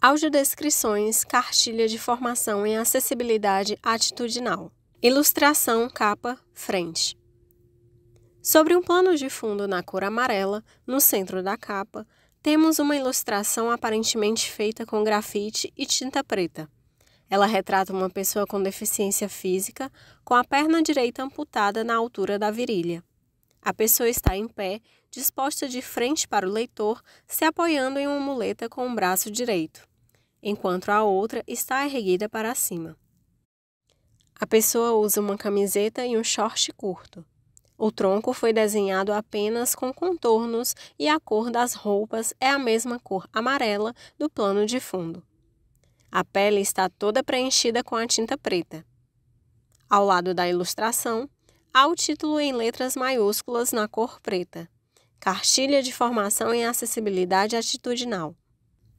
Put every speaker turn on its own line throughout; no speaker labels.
Audiodescrições, cartilha de formação em acessibilidade atitudinal. Ilustração capa frente. Sobre um plano de fundo na cor amarela, no centro da capa, temos uma ilustração aparentemente feita com grafite e tinta preta. Ela retrata uma pessoa com deficiência física com a perna direita amputada na altura da virilha. A pessoa está em pé, disposta de frente para o leitor, se apoiando em uma muleta com o braço direito enquanto a outra está erguida para cima. A pessoa usa uma camiseta e um short curto. O tronco foi desenhado apenas com contornos e a cor das roupas é a mesma cor amarela do plano de fundo. A pele está toda preenchida com a tinta preta. Ao lado da ilustração, há o título em letras maiúsculas na cor preta: Cartilha de Formação em Acessibilidade Atitudinal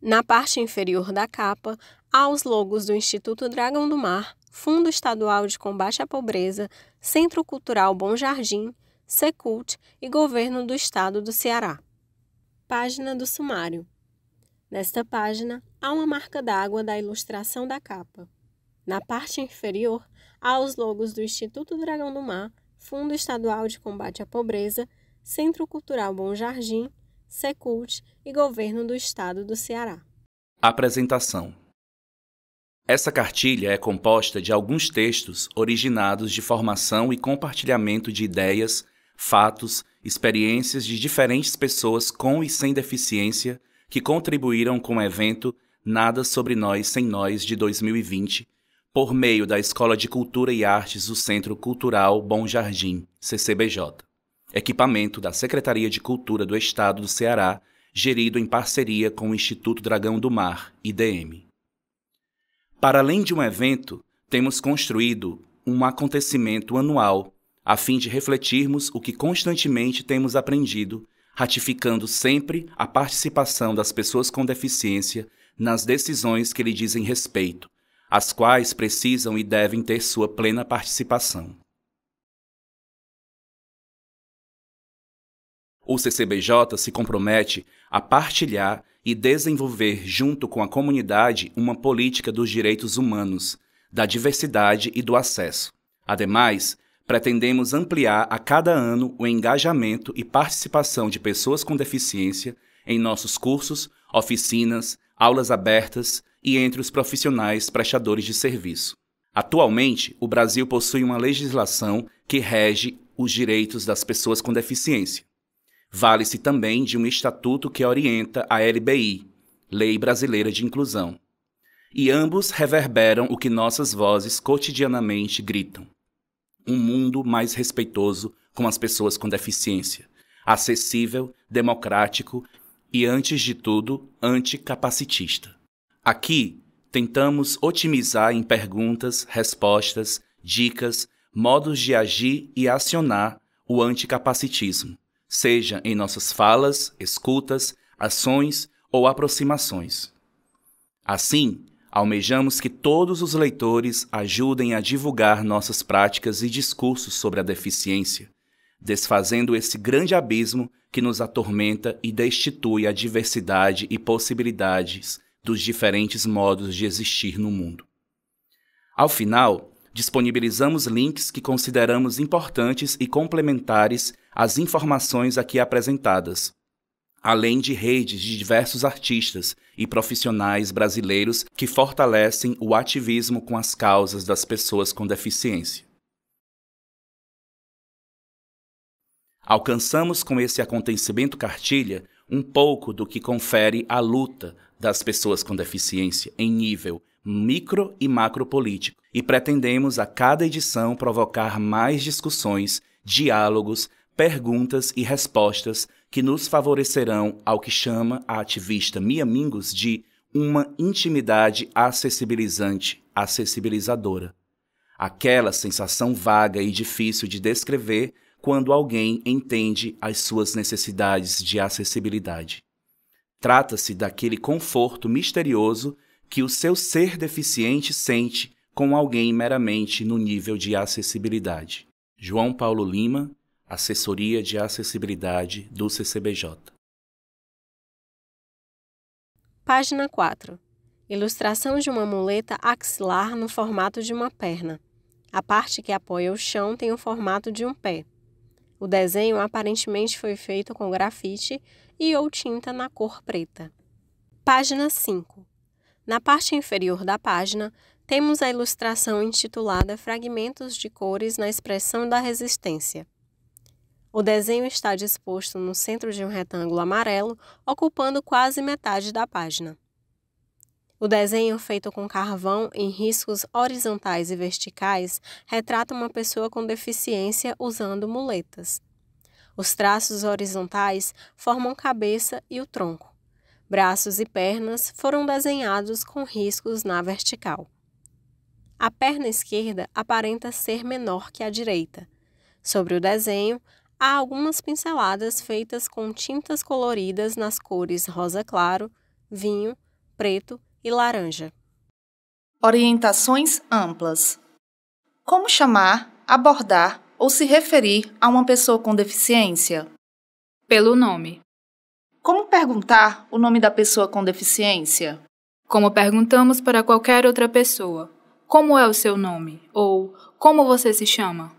na parte inferior da capa, há os logos do Instituto Dragão do Mar, Fundo Estadual de Combate à Pobreza, Centro Cultural Bom Jardim, Secult e Governo do Estado do Ceará. Página do Sumário. Nesta página, há uma marca d'água da ilustração da capa. Na parte inferior, há os logos do Instituto Dragão do Mar, Fundo Estadual de Combate à Pobreza, Centro Cultural Bom Jardim, Secult e Governo do Estado do Ceará.
Apresentação Essa cartilha é composta de alguns textos originados de formação e compartilhamento de ideias, fatos, experiências de diferentes pessoas com e sem deficiência que contribuíram com o evento Nada sobre Nós Sem Nós de 2020, por meio da Escola de Cultura e Artes do Centro Cultural Bom Jardim, CCBJ equipamento da Secretaria de Cultura do Estado do Ceará, gerido em parceria com o Instituto Dragão do Mar, IDM. Para além de um evento, temos construído um acontecimento anual a fim de refletirmos o que constantemente temos aprendido, ratificando sempre a participação das pessoas com deficiência nas decisões que lhe dizem respeito, as quais precisam e devem ter sua plena participação. o CCBJ se compromete a partilhar e desenvolver, junto com a comunidade, uma política dos direitos humanos, da diversidade e do acesso. Ademais, pretendemos ampliar a cada ano o engajamento e participação de pessoas com deficiência em nossos cursos, oficinas, aulas abertas e entre os profissionais prestadores de serviço. Atualmente, o Brasil possui uma legislação que rege os direitos das pessoas com deficiência. Vale-se também de um estatuto que orienta a LBI, Lei Brasileira de Inclusão. E ambos reverberam o que nossas vozes cotidianamente gritam: um mundo mais respeitoso com as pessoas com deficiência, acessível, democrático e, antes de tudo, anticapacitista. Aqui, tentamos otimizar em perguntas, respostas, dicas, modos de agir e acionar o anticapacitismo seja em nossas falas, escutas, ações ou aproximações. Assim, almejamos que todos os leitores ajudem a divulgar nossas práticas e discursos sobre a deficiência, desfazendo esse grande abismo que nos atormenta e destitui a diversidade e possibilidades dos diferentes modos de existir no mundo. Ao final, disponibilizamos links que consideramos importantes e complementares às informações aqui apresentadas, além de redes de diversos artistas e profissionais brasileiros que fortalecem o ativismo com as causas das pessoas com deficiência. Alcançamos com esse acontecimento cartilha um pouco do que confere a luta das pessoas com deficiência em nível micro e macro político e pretendemos a cada edição provocar mais discussões, diálogos, perguntas e respostas que nos favorecerão ao que chama a ativista Mia Mingus de uma intimidade acessibilizante, acessibilizadora. Aquela sensação vaga e difícil de descrever quando alguém entende as suas necessidades de acessibilidade. Trata-se daquele conforto misterioso que o seu ser deficiente sente com alguém meramente no nível de acessibilidade. João Paulo Lima, Assessoria de Acessibilidade do CCBJ.
Página 4. Ilustração de uma muleta axilar no formato de uma perna. A parte que apoia o chão tem o formato de um pé. O desenho aparentemente foi feito com grafite e ou tinta na cor preta. Página 5. Na parte inferior da página, temos a ilustração intitulada Fragmentos de Cores na Expressão da Resistência. O desenho está disposto no centro de um retângulo amarelo, ocupando quase metade da página. O desenho feito com carvão em riscos horizontais e verticais retrata uma pessoa com deficiência usando muletas. Os traços horizontais formam cabeça e o tronco. Braços e pernas foram desenhados com riscos na vertical. A perna esquerda aparenta ser menor que a direita. Sobre o desenho, há algumas pinceladas feitas com tintas coloridas nas cores rosa claro, vinho, preto e laranja.
Orientações amplas: Como chamar, abordar ou se referir a uma pessoa com deficiência? Pelo nome. Como perguntar o nome da pessoa com deficiência? Como perguntamos para qualquer outra pessoa. Como é o seu
nome? Ou como você se chama?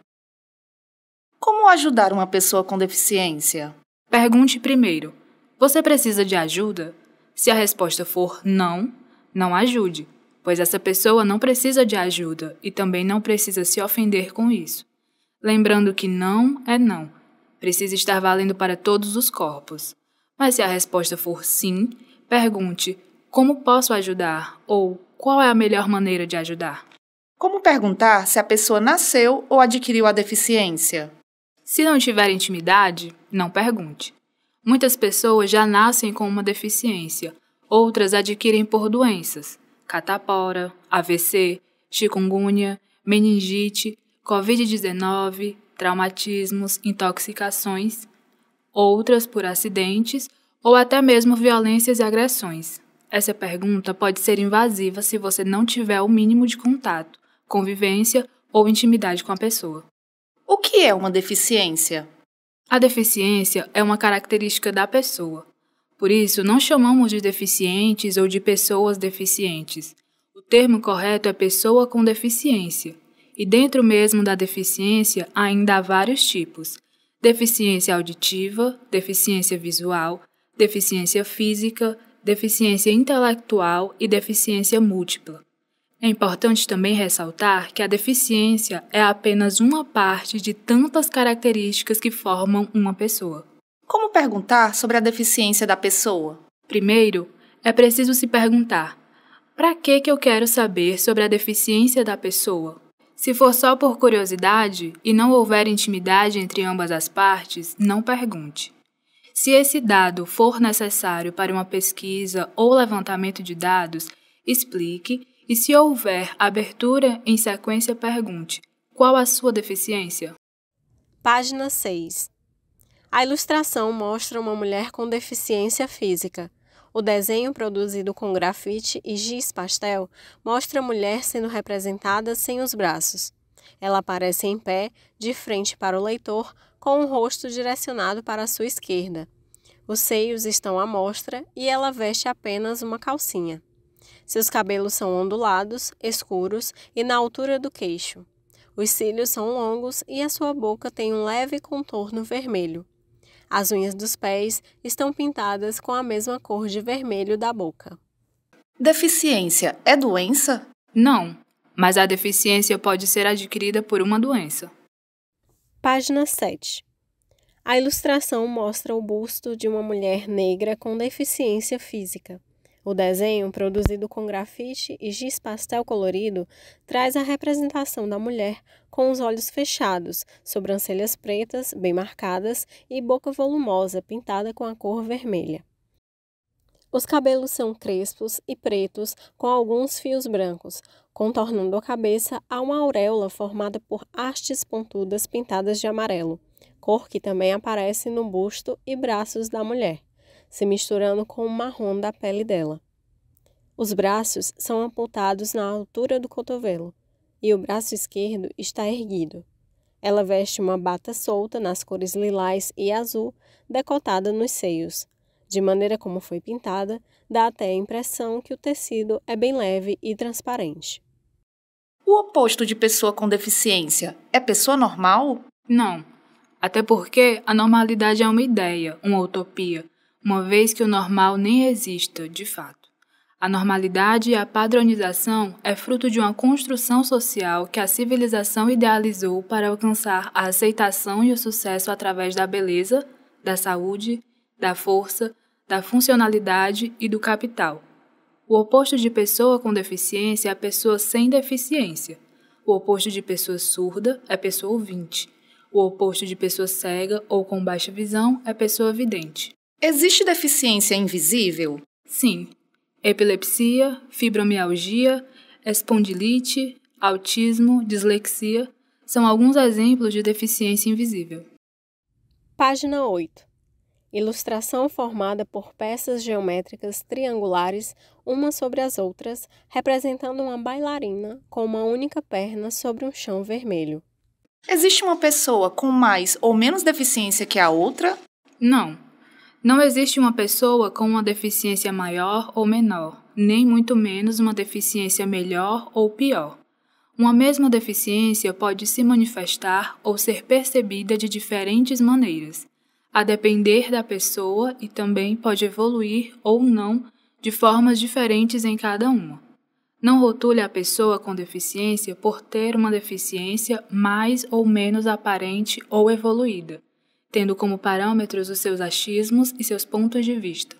Como ajudar uma pessoa com deficiência? Pergunte primeiro: Você precisa de ajuda? Se a resposta for não, não ajude, pois essa pessoa não precisa de ajuda e também não precisa se ofender com isso. Lembrando que não é não, precisa estar valendo para todos os corpos. Mas se a resposta for sim, pergunte: Como posso ajudar? ou qual é a melhor maneira de ajudar? Como perguntar se a pessoa nasceu ou adquiriu a deficiência? Se não tiver intimidade, não pergunte. Muitas pessoas já nascem com uma deficiência, outras adquirem por doenças, catapora, AVC, chikungunya, meningite, COVID-19, traumatismos, intoxicações, outras por acidentes ou até mesmo violências e agressões. Essa pergunta pode ser invasiva se você não tiver o mínimo de contato, convivência ou intimidade com a pessoa. O que é uma deficiência? A deficiência é uma característica da pessoa. Por isso, não chamamos de deficientes ou de pessoas deficientes. O termo correto é pessoa com deficiência. E dentro mesmo da deficiência ainda há vários tipos: deficiência auditiva, deficiência visual, deficiência física, deficiência intelectual e deficiência múltipla. É importante também ressaltar que a deficiência é apenas uma parte de tantas características que formam uma pessoa. Como perguntar sobre a deficiência da pessoa? Primeiro, é preciso se perguntar: para que que eu quero saber sobre a deficiência da pessoa? Se for só por curiosidade e não houver intimidade entre ambas as partes, não pergunte. Se esse dado for necessário para uma pesquisa ou levantamento de dados, explique e, se houver abertura em
sequência, pergunte: qual a sua deficiência? Página 6. A ilustração mostra uma mulher com deficiência física. O desenho produzido com grafite e giz pastel mostra a mulher sendo representada sem os braços. Ela aparece em pé, de frente para o leitor, com o rosto direcionado para a sua esquerda. Os seios estão à mostra e ela veste apenas uma calcinha. Seus cabelos são ondulados, escuros e na altura do queixo. Os cílios são longos e a sua boca tem um leve contorno vermelho. As unhas dos pés estão pintadas com a mesma cor de vermelho da boca.
Deficiência é doença? Não, mas a deficiência pode ser adquirida por uma doença.
Página 7. A ilustração mostra o busto de uma mulher negra com deficiência física. O desenho, produzido com grafite e giz pastel colorido, traz a representação da mulher com os olhos fechados, sobrancelhas pretas bem marcadas e boca volumosa pintada com a cor vermelha. Os cabelos são crespos e pretos, com alguns fios brancos, contornando a cabeça a uma auréola formada por hastes pontudas pintadas de amarelo cor que também aparece no busto e braços da mulher, se misturando com o marrom da pele dela. Os braços são amputados na altura do cotovelo e o braço esquerdo está erguido. Ela veste uma bata solta nas cores lilás e azul, decotada nos seios. De maneira como foi pintada, dá até a impressão que o tecido é bem leve e transparente. O oposto
de pessoa com deficiência é pessoa normal? Não, até porque a
normalidade é uma ideia, uma utopia, uma vez que o normal nem exista, de fato. A normalidade e a padronização é fruto de uma construção social que a civilização idealizou para alcançar a aceitação e o sucesso através da beleza, da saúde, da força, da funcionalidade e do capital. O oposto de pessoa com deficiência é a pessoa sem deficiência. O oposto de pessoa surda é pessoa ouvinte. O oposto de pessoa cega ou com baixa visão é pessoa vidente. Existe deficiência invisível? Sim. Epilepsia, fibromialgia, espondilite, autismo,
dislexia são alguns exemplos de deficiência invisível. Página 8. Ilustração formada por peças geométricas triangulares, umas sobre as outras, representando uma bailarina com uma única perna sobre um chão vermelho. Existe uma pessoa com mais ou menos deficiência que
a outra? Não. Não existe uma pessoa com uma deficiência maior
ou menor, nem muito menos uma deficiência melhor ou pior. Uma mesma deficiência pode se manifestar ou ser percebida de diferentes maneiras, a depender da pessoa e também pode evoluir ou não de formas diferentes em cada uma. Não rotule a pessoa com deficiência por ter uma deficiência mais ou menos aparente ou evoluída, tendo como parâmetros os seus achismos e seus pontos de vista.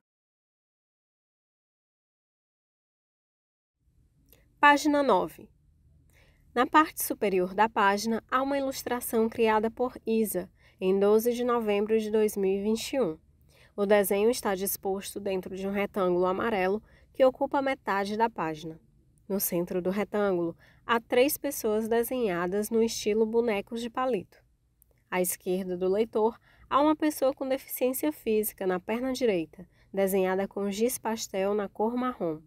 Página 9. Na parte superior da página há uma ilustração criada por Isa em 12 de novembro de 2021. O desenho está disposto dentro de um retângulo amarelo que ocupa metade da página. No centro do retângulo, há três pessoas desenhadas no estilo bonecos de palito. À esquerda do leitor, há uma pessoa com deficiência física na perna direita, desenhada com giz pastel na cor marrom.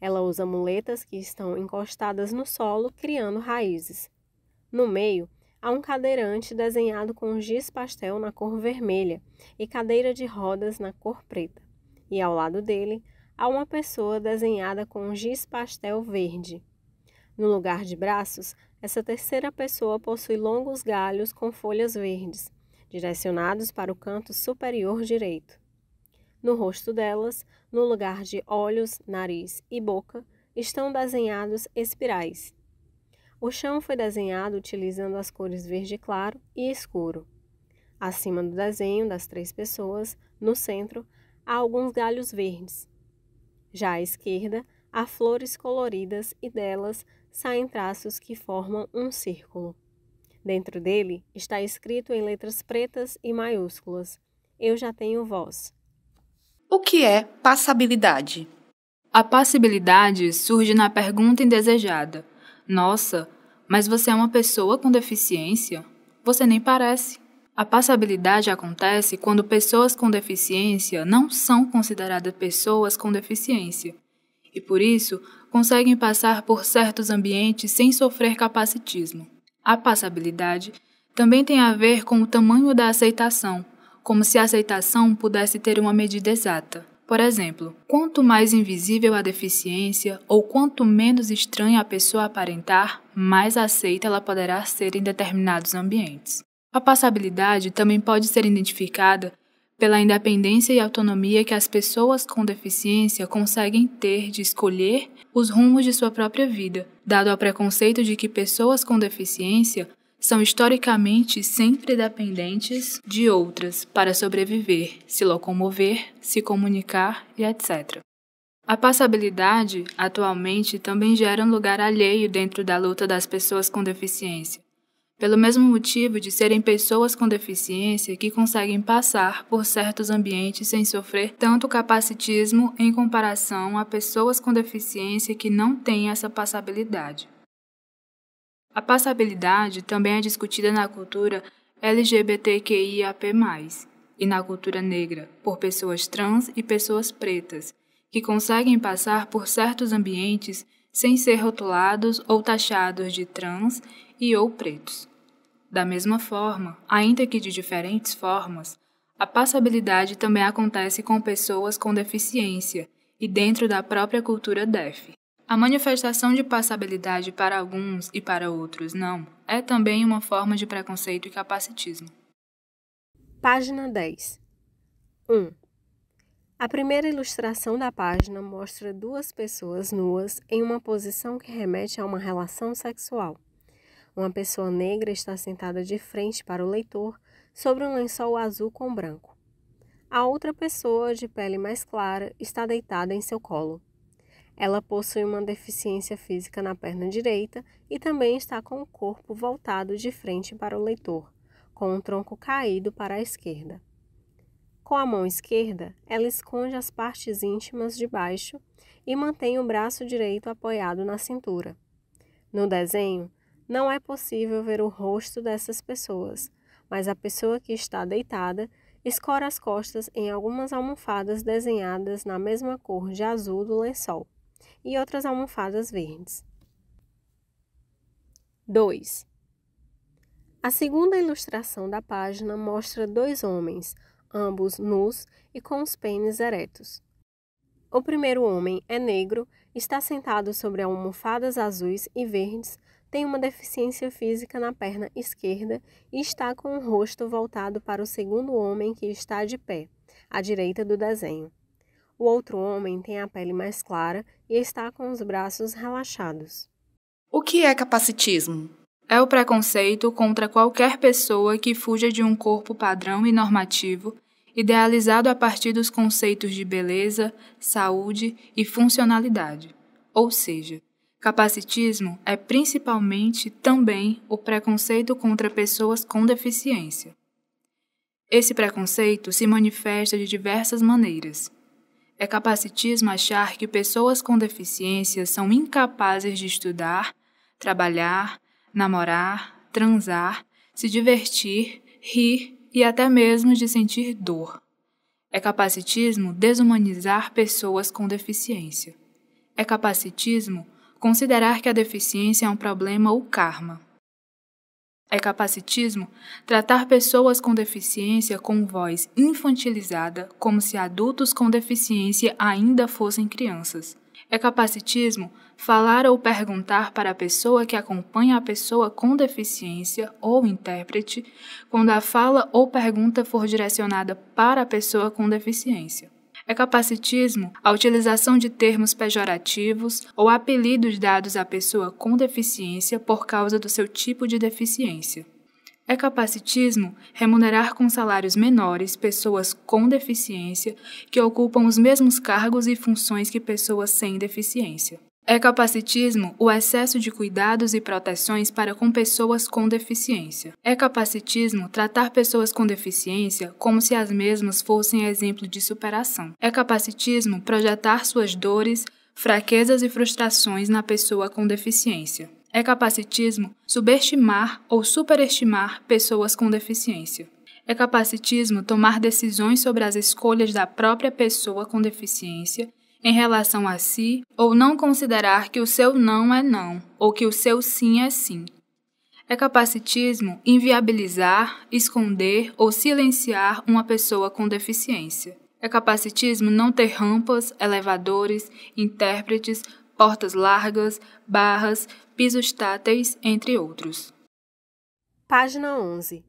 Ela usa muletas que estão encostadas no solo, criando raízes. No meio, há um cadeirante desenhado com giz pastel na cor vermelha e cadeira de rodas na cor preta. E ao lado dele, a uma pessoa desenhada com um giz pastel verde. No lugar de braços, essa terceira pessoa possui longos galhos com folhas verdes, direcionados para o canto superior direito. No rosto delas, no lugar de olhos, nariz e boca, estão desenhados espirais. O chão foi desenhado utilizando as cores verde claro e escuro. Acima do desenho das três pessoas, no centro, há alguns galhos verdes, já à esquerda, há flores coloridas e delas saem traços que formam um círculo. Dentro dele está escrito em letras pretas e maiúsculas: Eu já tenho voz.
O que é passabilidade?
A passibilidade surge na pergunta indesejada: Nossa, mas você é uma pessoa com deficiência? Você nem parece. A passabilidade acontece quando pessoas com deficiência não são consideradas pessoas com deficiência e, por isso, conseguem passar por certos ambientes sem sofrer capacitismo. A passabilidade também tem a ver com o tamanho da aceitação, como se a aceitação pudesse ter uma medida exata. Por exemplo, quanto mais invisível a deficiência ou quanto menos estranha a pessoa aparentar, mais aceita ela poderá ser em determinados ambientes. A passabilidade também pode ser identificada pela independência e autonomia que as pessoas com deficiência conseguem ter de escolher os rumos de sua própria vida, dado ao preconceito de que pessoas com deficiência são historicamente sempre dependentes de outras para sobreviver, se locomover, se comunicar e etc. A passabilidade, atualmente, também gera um lugar alheio dentro da luta das pessoas com deficiência, pelo mesmo motivo de serem pessoas com deficiência que conseguem passar por certos ambientes sem sofrer tanto capacitismo em comparação a pessoas com deficiência que não têm essa passabilidade. A passabilidade também é discutida na cultura LGBTQIAP+, e na cultura negra, por pessoas trans e pessoas pretas, que conseguem passar por certos ambientes sem ser rotulados ou taxados de trans e ou pretos. Da mesma forma, ainda que de diferentes formas, a passabilidade também acontece com pessoas com deficiência e dentro da própria cultura DEF. A manifestação de passabilidade para alguns e para outros não é também uma forma de preconceito e capacitismo.
Página 10 1. A primeira ilustração da página mostra duas pessoas nuas em uma posição que remete a uma relação sexual. Uma pessoa negra está sentada de frente para o leitor sobre um lençol azul com branco. A outra pessoa, de pele mais clara, está deitada em seu colo. Ela possui uma deficiência física na perna direita e também está com o corpo voltado de frente para o leitor, com o tronco caído para a esquerda. Com a mão esquerda, ela esconde as partes íntimas de baixo e mantém o braço direito apoiado na cintura. No desenho, não é possível ver o rosto dessas pessoas, mas a pessoa que está deitada escora as costas em algumas almofadas desenhadas na mesma cor de azul do lençol e outras almofadas verdes. 2. A segunda ilustração da página mostra dois homens, ambos nus e com os pênis eretos. O primeiro homem é negro, está sentado sobre almofadas azuis e verdes, tem uma deficiência física na perna esquerda e está com o rosto voltado para o segundo homem que está de pé, à direita do desenho. O outro homem tem a pele mais clara e está com os braços relaxados.
O que é capacitismo?
É o preconceito contra qualquer pessoa que fuja de um corpo padrão e normativo, idealizado a partir dos conceitos de beleza, saúde e funcionalidade. Ou seja, Capacitismo é principalmente também o preconceito contra pessoas com deficiência. Esse preconceito se manifesta de diversas maneiras. É capacitismo achar que pessoas com deficiência são incapazes de estudar, trabalhar, namorar, transar, se divertir, rir e até mesmo de sentir dor. É capacitismo desumanizar pessoas com deficiência. É capacitismo considerar que a deficiência é um problema ou karma. É capacitismo tratar pessoas com deficiência com voz infantilizada, como se adultos com deficiência ainda fossem crianças. É capacitismo falar ou perguntar para a pessoa que acompanha a pessoa com deficiência ou intérprete quando a fala ou pergunta for direcionada para a pessoa com deficiência. É capacitismo a utilização de termos pejorativos ou apelidos dados à pessoa com deficiência por causa do seu tipo de deficiência. É capacitismo remunerar com salários menores pessoas com deficiência que ocupam os mesmos cargos e funções que pessoas sem deficiência. É capacitismo o excesso de cuidados e proteções para com pessoas com deficiência. É capacitismo tratar pessoas com deficiência como se as mesmas fossem exemplo de superação. É capacitismo projetar suas dores, fraquezas e frustrações na pessoa com deficiência. É capacitismo subestimar ou superestimar pessoas com deficiência. É capacitismo tomar decisões sobre as escolhas da própria pessoa com deficiência em relação a si ou não considerar que o seu não é não ou que o seu sim é sim. É capacitismo inviabilizar, esconder ou silenciar uma pessoa com deficiência. É capacitismo não ter rampas, elevadores, intérpretes, portas largas, barras, pisos táteis, entre outros.
Página 11.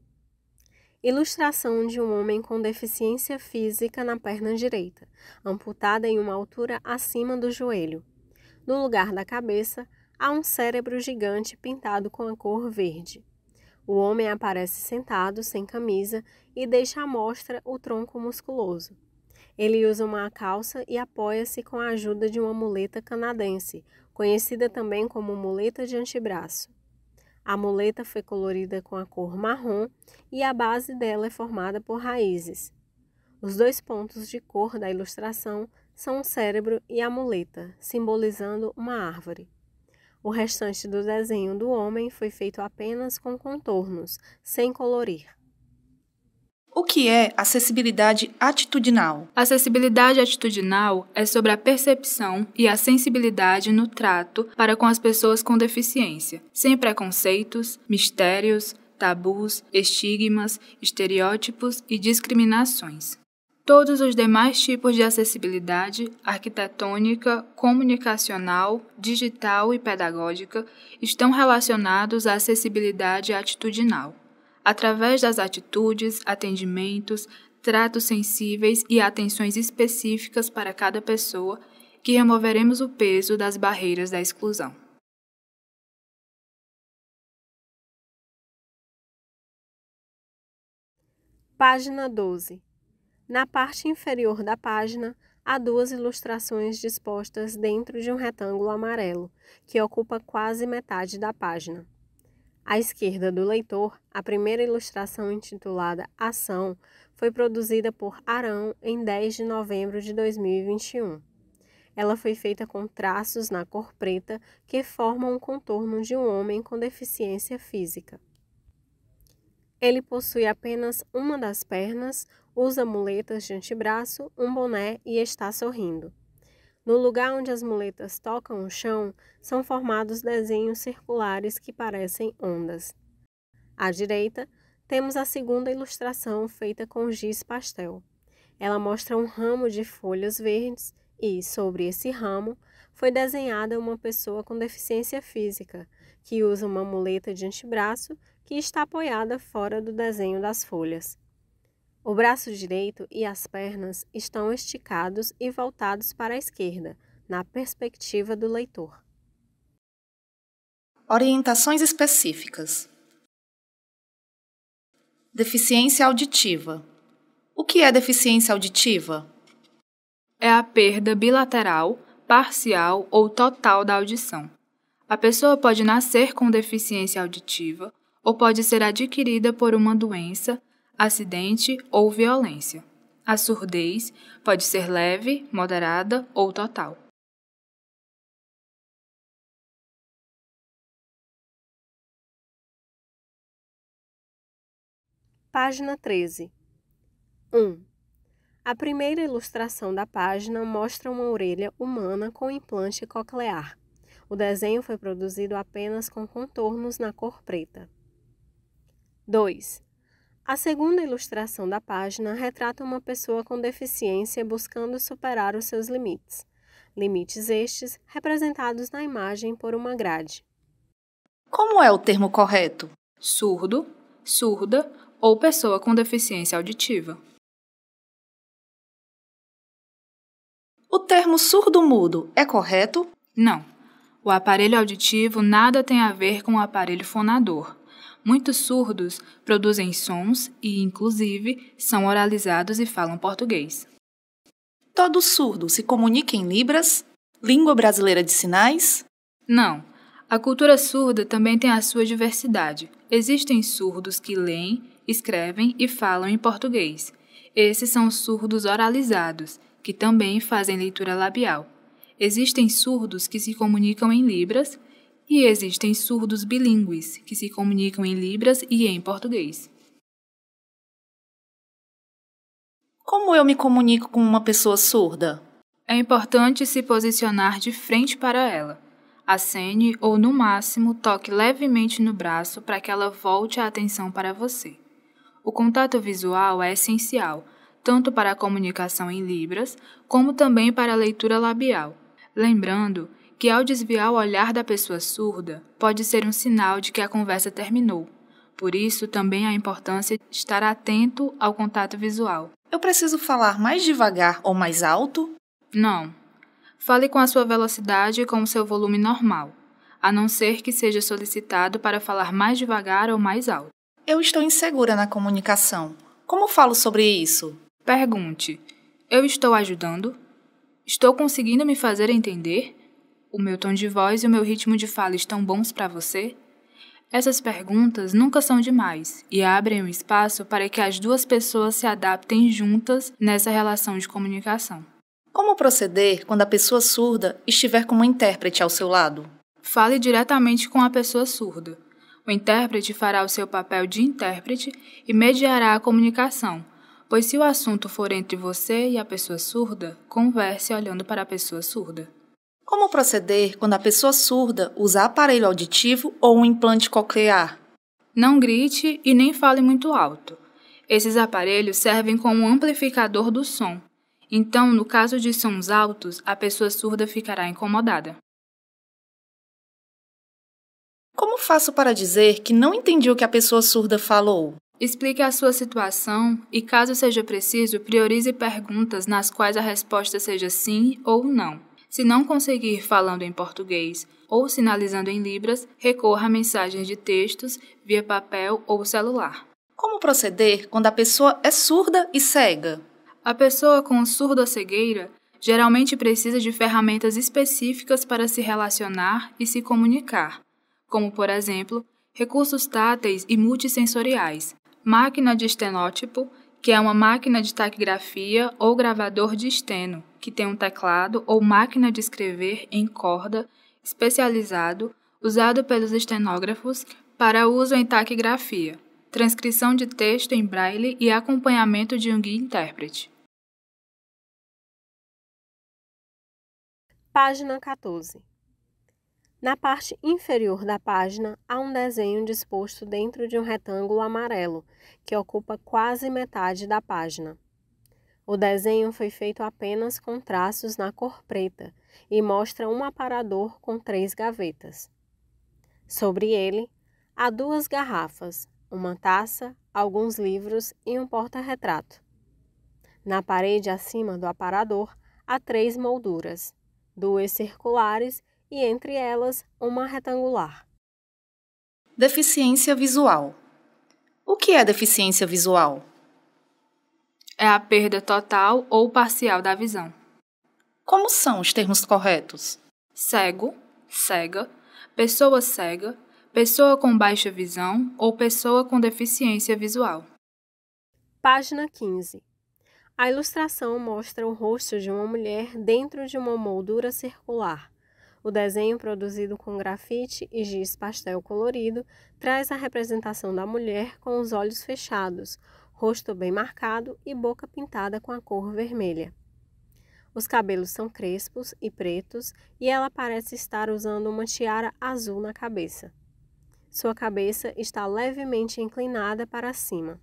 Ilustração de um homem com deficiência física na perna direita, amputada em uma altura acima do joelho. No lugar da cabeça, há um cérebro gigante pintado com a cor verde. O homem aparece sentado, sem camisa, e deixa à mostra o tronco musculoso. Ele usa uma calça e apoia-se com a ajuda de uma muleta canadense, conhecida também como muleta de antebraço. A muleta foi colorida com a cor marrom e a base dela é formada por raízes. Os dois pontos de cor da ilustração são o cérebro e a muleta, simbolizando uma árvore. O restante do desenho do homem foi feito apenas com contornos, sem colorir. O que é
acessibilidade atitudinal? Acessibilidade atitudinal é sobre a percepção e a sensibilidade no trato para com as pessoas com deficiência, sem preconceitos, mistérios, tabus, estigmas, estereótipos e discriminações. Todos os demais tipos de acessibilidade arquitetônica, comunicacional, digital e pedagógica estão relacionados à acessibilidade atitudinal através das atitudes, atendimentos, tratos sensíveis e atenções específicas para cada pessoa, que removeremos o peso das barreiras da exclusão.
Página 12. Na parte inferior da página, há duas ilustrações dispostas dentro de um retângulo amarelo, que ocupa quase metade da página. À esquerda do leitor, a primeira ilustração intitulada Ação foi produzida por Arão em 10 de novembro de 2021. Ela foi feita com traços na cor preta que formam o contorno de um homem com deficiência física. Ele possui apenas uma das pernas, usa muletas de antebraço, um boné e está sorrindo. No lugar onde as muletas tocam o chão, são formados desenhos circulares que parecem ondas. À direita, temos a segunda ilustração feita com giz pastel. Ela mostra um ramo de folhas verdes e, sobre esse ramo, foi desenhada uma pessoa com deficiência física, que usa uma muleta de antebraço que está apoiada fora do desenho das folhas. O braço direito e as pernas estão esticados e voltados para a esquerda, na perspectiva do leitor.
Orientações específicas: Deficiência auditiva. O que é deficiência auditiva? É a perda bilateral,
parcial ou total da audição. A pessoa pode nascer com deficiência auditiva ou pode ser adquirida por uma doença acidente ou violência. A surdez pode ser leve, moderada ou total.
Página 13.
1. A primeira ilustração da página mostra uma orelha humana com implante coclear. O desenho foi produzido apenas com contornos na cor preta. 2. A segunda ilustração da página retrata uma pessoa com deficiência buscando superar os seus limites. Limites estes representados na imagem por uma grade.
Como é o termo
correto? Surdo, surda ou pessoa com deficiência auditiva. O termo surdo-mudo é correto? Não. O aparelho auditivo nada tem a ver com o aparelho fonador. Muitos surdos produzem sons e, inclusive, são
oralizados e falam português. Todo surdo se comunica em Libras? Língua brasileira de sinais? Não. A cultura surda também tem a sua
diversidade. Existem surdos que leem, escrevem e falam em português. Esses são surdos oralizados, que também fazem leitura labial. Existem surdos que se comunicam em Libras, e existem surdos bilíngues, que se comunicam em Libras e em português. Como eu me comunico com uma pessoa surda? É importante se posicionar de frente para ela. Acene ou, no máximo, toque levemente no braço para que ela volte a atenção para você. O contato visual é essencial, tanto para a comunicação em Libras, como também para a leitura labial. Lembrando que ao desviar o olhar da pessoa surda, pode ser um sinal de que a conversa terminou. Por isso, também a importância de estar atento ao contato visual. Eu preciso falar mais devagar ou mais alto? Não. Fale com a sua velocidade e com o seu volume normal, a não ser que seja solicitado para falar mais devagar ou mais alto. Eu estou insegura na comunicação. Como falo sobre isso? Pergunte: Eu estou ajudando? Estou conseguindo me fazer entender? O meu tom de voz e o meu ritmo de fala estão bons para você? Essas perguntas nunca são demais e abrem um espaço para que as duas pessoas se adaptem juntas nessa relação de comunicação.
Como proceder quando a pessoa surda
estiver com uma intérprete ao seu lado? Fale diretamente com a pessoa surda. O intérprete fará o seu papel de intérprete e mediará a comunicação, pois se o assunto for entre você e a pessoa surda, converse olhando para a pessoa surda.
Como proceder quando a pessoa surda usa aparelho auditivo ou um implante coclear? Não grite e nem fale muito alto. Esses aparelhos servem
como amplificador do som. Então, no caso de sons altos, a pessoa surda ficará incomodada. Como faço para dizer que não entendi o que a pessoa surda falou? Explique a sua situação e, caso seja preciso, priorize perguntas nas quais a resposta seja sim ou não. Se não conseguir falando em português ou sinalizando em libras, recorra a mensagens de textos via papel ou celular. Como proceder quando a pessoa é surda e cega? A pessoa com surdo cegueira geralmente precisa de ferramentas específicas para se relacionar e se comunicar, como, por exemplo, recursos táteis e multissensoriais, máquina de estenótipo, que é uma máquina de taquigrafia ou gravador de esteno, que tem um teclado ou máquina de escrever em corda especializado, usado pelos estenógrafos para uso em taquigrafia, transcrição de texto em braille e acompanhamento de um guia intérprete.
Página 14. Na parte inferior da página há um desenho disposto dentro de um retângulo amarelo, que ocupa quase metade da página. O desenho foi feito apenas com traços na cor preta e mostra um aparador com três gavetas. Sobre ele, há duas garrafas, uma taça, alguns livros e um porta-retrato. Na parede acima do aparador, há três molduras, duas circulares e entre elas uma retangular.
Deficiência visual. O que é deficiência visual? é a perda total ou parcial da visão. Como são os termos corretos?
Cego, cega, pessoa cega, pessoa com baixa visão ou pessoa com deficiência visual. Página 15.
A ilustração mostra o rosto de uma mulher dentro de uma moldura circular. O desenho produzido com grafite e giz pastel colorido traz a representação da mulher com os olhos fechados, rosto bem marcado e boca pintada com a cor vermelha. Os cabelos são crespos e pretos e ela parece estar usando uma tiara azul na cabeça. Sua cabeça está levemente inclinada para cima.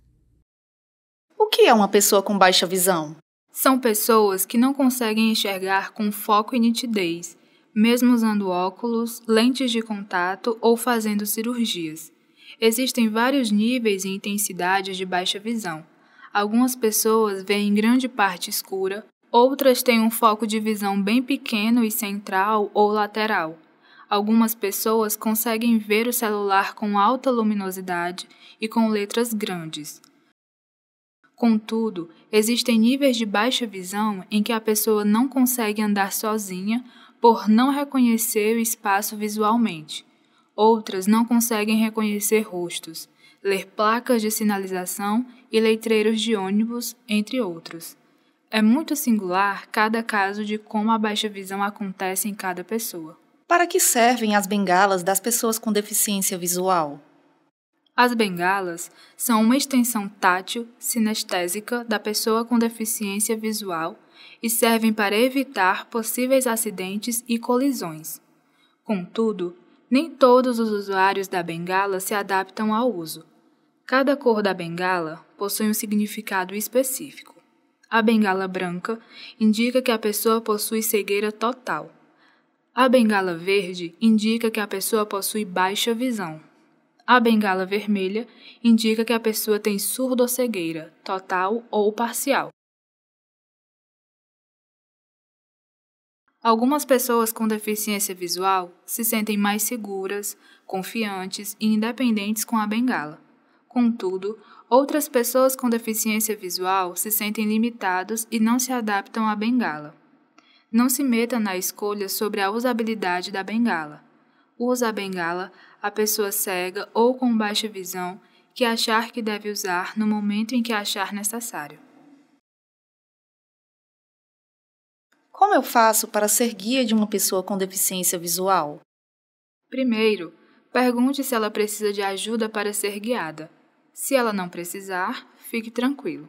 O que é uma pessoa com baixa visão?
São pessoas que não conseguem enxergar com foco e nitidez, mesmo usando óculos, lentes de contato ou fazendo cirurgias. Existem vários níveis e intensidades de baixa visão. Algumas pessoas veem grande parte escura, outras têm um foco de visão bem pequeno e central ou lateral. Algumas pessoas conseguem ver o celular com alta luminosidade e com letras grandes. Contudo, existem níveis de baixa visão em que a pessoa não consegue andar sozinha por não reconhecer o espaço visualmente. Outras não conseguem reconhecer rostos, ler placas de sinalização e letreiros de ônibus, entre outros. É muito singular cada caso de como a baixa visão acontece em cada pessoa.
Para que servem as bengalas das pessoas com deficiência visual?
As bengalas são uma extensão tátil sinestésica da pessoa com deficiência visual e servem para evitar possíveis acidentes e colisões. Contudo, nem todos os usuários da bengala se adaptam ao uso. Cada cor da bengala possui um significado específico. A bengala branca indica que a pessoa possui cegueira total. A bengala verde indica que a pessoa possui baixa visão. A bengala vermelha indica que a pessoa tem surdo-cegueira total ou parcial. Algumas pessoas com deficiência visual se sentem mais seguras, confiantes e independentes com a bengala. Contudo, outras pessoas com deficiência visual se sentem limitadas e não se adaptam à bengala. Não se meta na escolha sobre a usabilidade da bengala. Usa a bengala a pessoa cega ou com baixa visão que achar que deve usar no momento em que achar necessário.
Como eu faço para ser guia de uma pessoa com deficiência visual? Primeiro, pergunte se ela precisa de
ajuda para ser guiada. Se ela não precisar, fique tranquilo.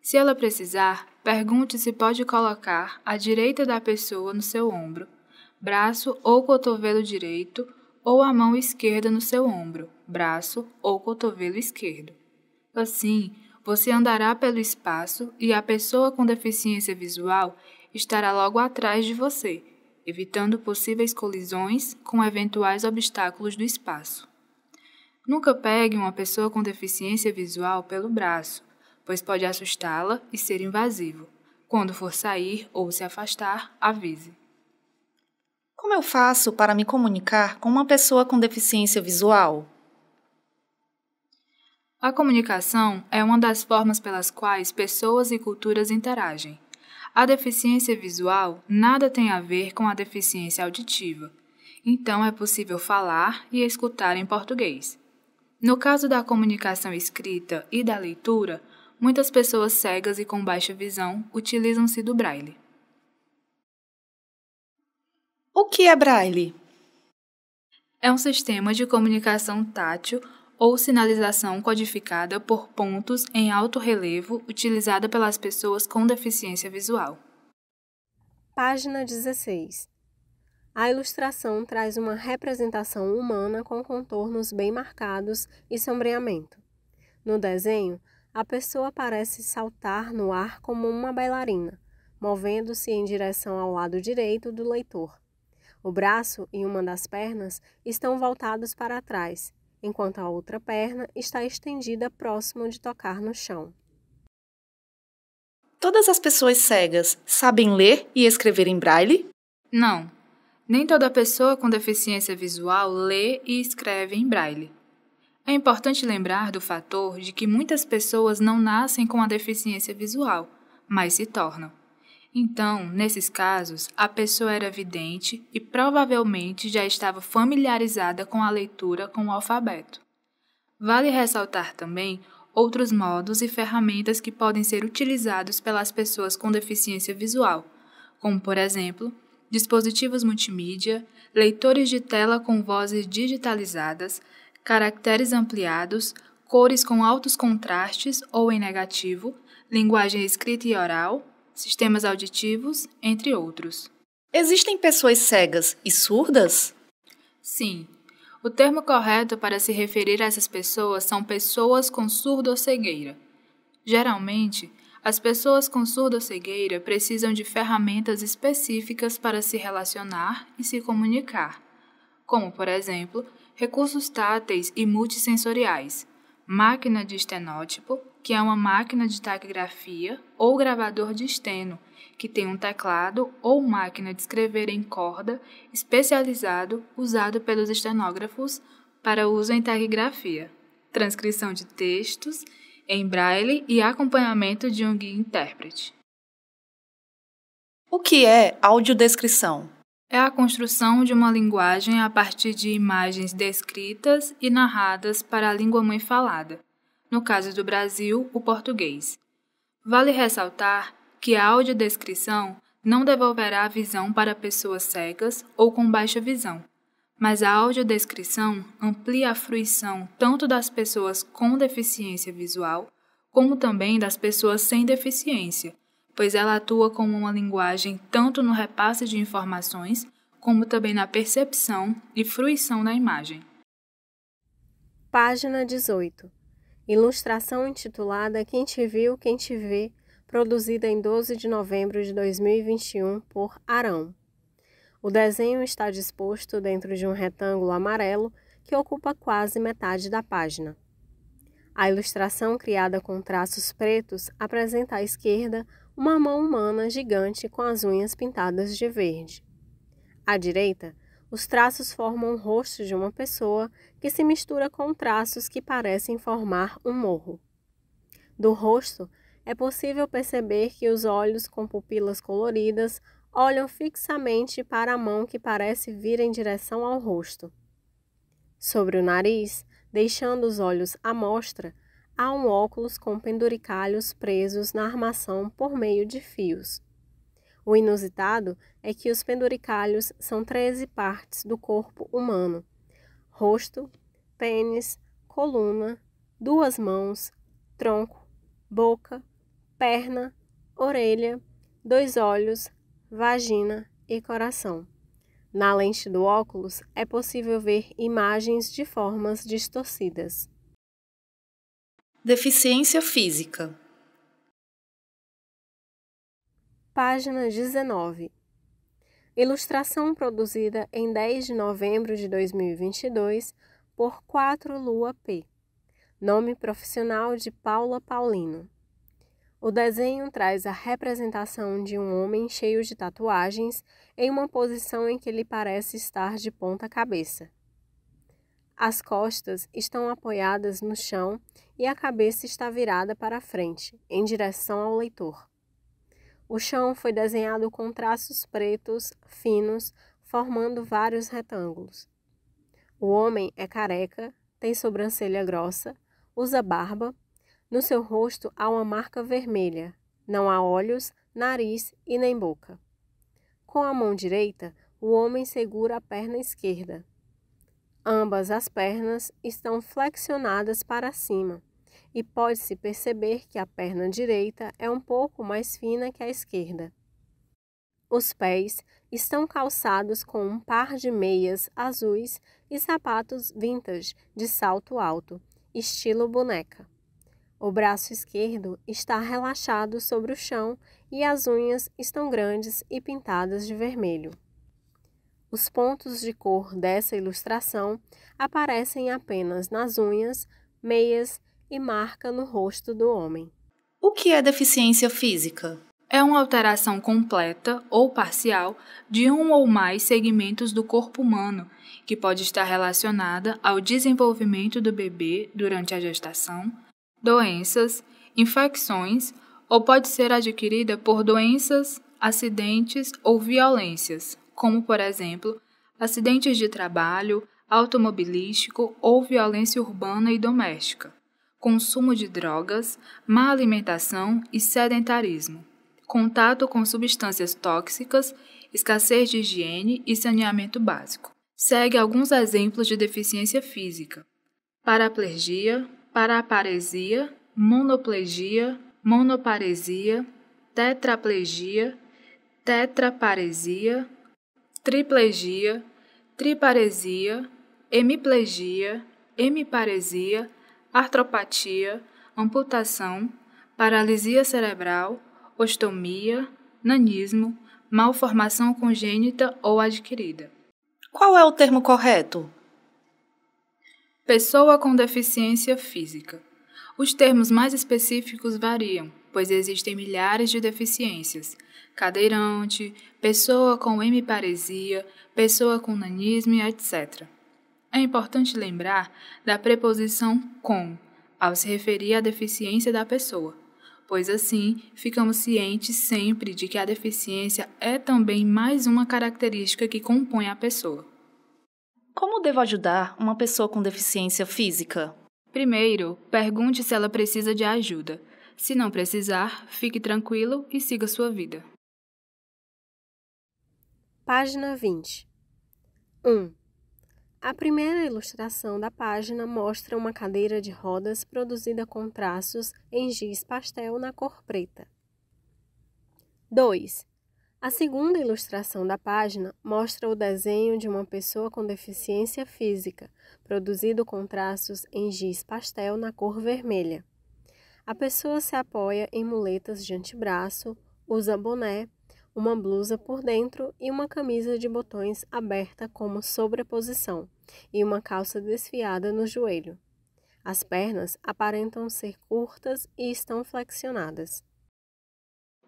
Se ela precisar, pergunte se pode colocar a direita da pessoa no seu ombro, braço ou cotovelo direito, ou a mão esquerda no seu ombro, braço ou cotovelo esquerdo. Assim, você andará pelo espaço e a pessoa com deficiência visual estará logo atrás de você, evitando possíveis colisões com eventuais obstáculos do espaço. Nunca pegue uma pessoa com deficiência visual pelo braço, pois pode assustá-la e ser invasivo. Quando for sair ou se afastar, avise.
Como eu faço para me comunicar com uma pessoa com deficiência visual?
A comunicação é uma das formas pelas quais pessoas e culturas interagem. A deficiência visual nada tem a ver com a deficiência auditiva, então é possível falar e escutar em português. No caso da comunicação escrita e da leitura, muitas pessoas cegas e com baixa visão utilizam-se do braille.
O que é braille? É um
sistema de comunicação tátil ou sinalização codificada por pontos em alto relevo utilizada pelas pessoas com deficiência visual.
Página 16. A ilustração traz uma representação humana com contornos bem marcados e sombreamento. No desenho, a pessoa parece saltar no ar como uma bailarina, movendo-se em direção ao lado direito do leitor. O braço e uma das pernas estão voltados para trás, enquanto a outra perna está estendida próximo de tocar no chão.
Todas as pessoas cegas sabem ler e escrever em braille? Não.
Nem toda pessoa com deficiência visual lê e escreve em braille. É importante lembrar do fator de que muitas pessoas não nascem com a deficiência visual, mas se tornam. Então, nesses casos, a pessoa era vidente e provavelmente já estava familiarizada com a leitura com o alfabeto. Vale ressaltar também outros modos e ferramentas que podem ser utilizados pelas pessoas com deficiência visual, como, por exemplo, dispositivos multimídia, leitores de tela com vozes digitalizadas, caracteres ampliados, cores com altos contrastes ou em negativo, linguagem escrita e oral, sistemas auditivos, entre outros. Existem pessoas cegas
e surdas?
Sim. O termo correto para se referir a essas pessoas são pessoas com surdo ou cegueira. Geralmente, as pessoas com surdo ou cegueira precisam de ferramentas específicas para se relacionar e se comunicar, como, por exemplo, recursos táteis e multissensoriais, máquina de estenótipo, que é uma máquina de taquigrafia ou gravador de esteno, que tem um teclado ou máquina de escrever em corda especializado usado pelos estenógrafos para uso em taquigrafia, transcrição de textos em braille e acompanhamento de um guia intérprete.
O que é audiodescrição? É a
construção de uma linguagem a partir de imagens descritas e narradas para a língua mãe falada no caso do Brasil, o português. Vale ressaltar que a audiodescrição não devolverá a visão para pessoas cegas ou com baixa visão, mas a audiodescrição amplia a fruição tanto das pessoas com deficiência visual como também das pessoas sem deficiência, pois ela atua como uma linguagem tanto no repasse de informações como também na percepção e fruição da imagem.
Página 18. Ilustração intitulada Quem te viu, quem te vê, produzida em 12 de novembro de 2021 por Arão. O desenho está disposto dentro de um retângulo amarelo que ocupa quase metade da página. A ilustração, criada com traços pretos, apresenta à esquerda uma mão humana gigante com as unhas pintadas de verde. À direita, os traços formam o rosto de uma pessoa e se mistura com traços que parecem formar um morro. Do rosto, é possível perceber que os olhos com pupilas coloridas olham fixamente para a mão que parece vir em direção ao rosto. Sobre o nariz, deixando os olhos à mostra, há um óculos com penduricalhos presos na armação por meio de fios. O inusitado é que os penduricalhos são 13 partes do corpo humano rosto, pênis, coluna, duas mãos, tronco, boca, perna, orelha, dois olhos, vagina e coração. Na lente do óculos é possível ver imagens de formas distorcidas.
Deficiência física.
Página 19. Ilustração produzida em 10 de novembro de 2022 por 4 Lua P. Nome profissional de Paula Paulino. O desenho traz a representação de um homem cheio de tatuagens em uma posição em que ele parece estar de ponta cabeça. As costas estão apoiadas no chão e a cabeça está virada para frente, em direção ao leitor. O chão foi desenhado com traços pretos finos, formando vários retângulos. O homem é careca, tem sobrancelha grossa, usa barba. No seu rosto há uma marca vermelha. Não há olhos, nariz e nem boca. Com a mão direita, o homem segura a perna esquerda. Ambas as pernas estão flexionadas para cima e pode-se perceber que a perna direita é um pouco mais fina que a esquerda. Os pés estão calçados com um par de meias azuis e sapatos vintage de salto alto, estilo boneca. O braço esquerdo está relaxado sobre o chão e as unhas estão grandes e pintadas de vermelho. Os pontos de cor dessa ilustração aparecem apenas nas unhas, meias e marca no rosto do homem.
O que é deficiência
física? É uma alteração completa ou parcial de um ou mais segmentos do corpo humano, que pode estar relacionada ao desenvolvimento do bebê durante a gestação, doenças, infecções ou pode ser adquirida por doenças, acidentes ou violências, como, por exemplo, acidentes de trabalho, automobilístico ou violência urbana e doméstica consumo de drogas, má alimentação e sedentarismo, contato com substâncias tóxicas, escassez de higiene e saneamento básico. Segue alguns exemplos de deficiência física: paraplegia, paraparesia, monoplegia, monoparesia, tetraplegia, tetraparesia, triplegia, triparesia, hemiplegia, hemiparesia artropatia, amputação, paralisia cerebral, ostomia, nanismo, malformação congênita ou adquirida. Qual é o termo correto? Pessoa com deficiência física. Os termos mais específicos variam, pois existem milhares de deficiências: cadeirante, pessoa com hemiparesia, pessoa com nanismo, etc. É importante lembrar da preposição com, ao se referir à deficiência da pessoa, pois assim ficamos cientes sempre de que a deficiência é também mais uma característica que compõe a pessoa.
Como devo ajudar uma pessoa com deficiência física?
Primeiro, pergunte se ela precisa de ajuda. Se não precisar, fique tranquilo
e siga sua vida. Página 20 1. A primeira ilustração da página mostra uma cadeira de rodas produzida com traços em giz pastel na cor preta. 2. A segunda ilustração da página mostra o desenho de uma pessoa com deficiência física, produzido com traços em giz pastel na cor vermelha. A pessoa se apoia em muletas de antebraço, usa boné, uma blusa por dentro e uma camisa de botões aberta como sobreposição e uma calça desfiada no joelho. As pernas aparentam ser curtas e estão flexionadas.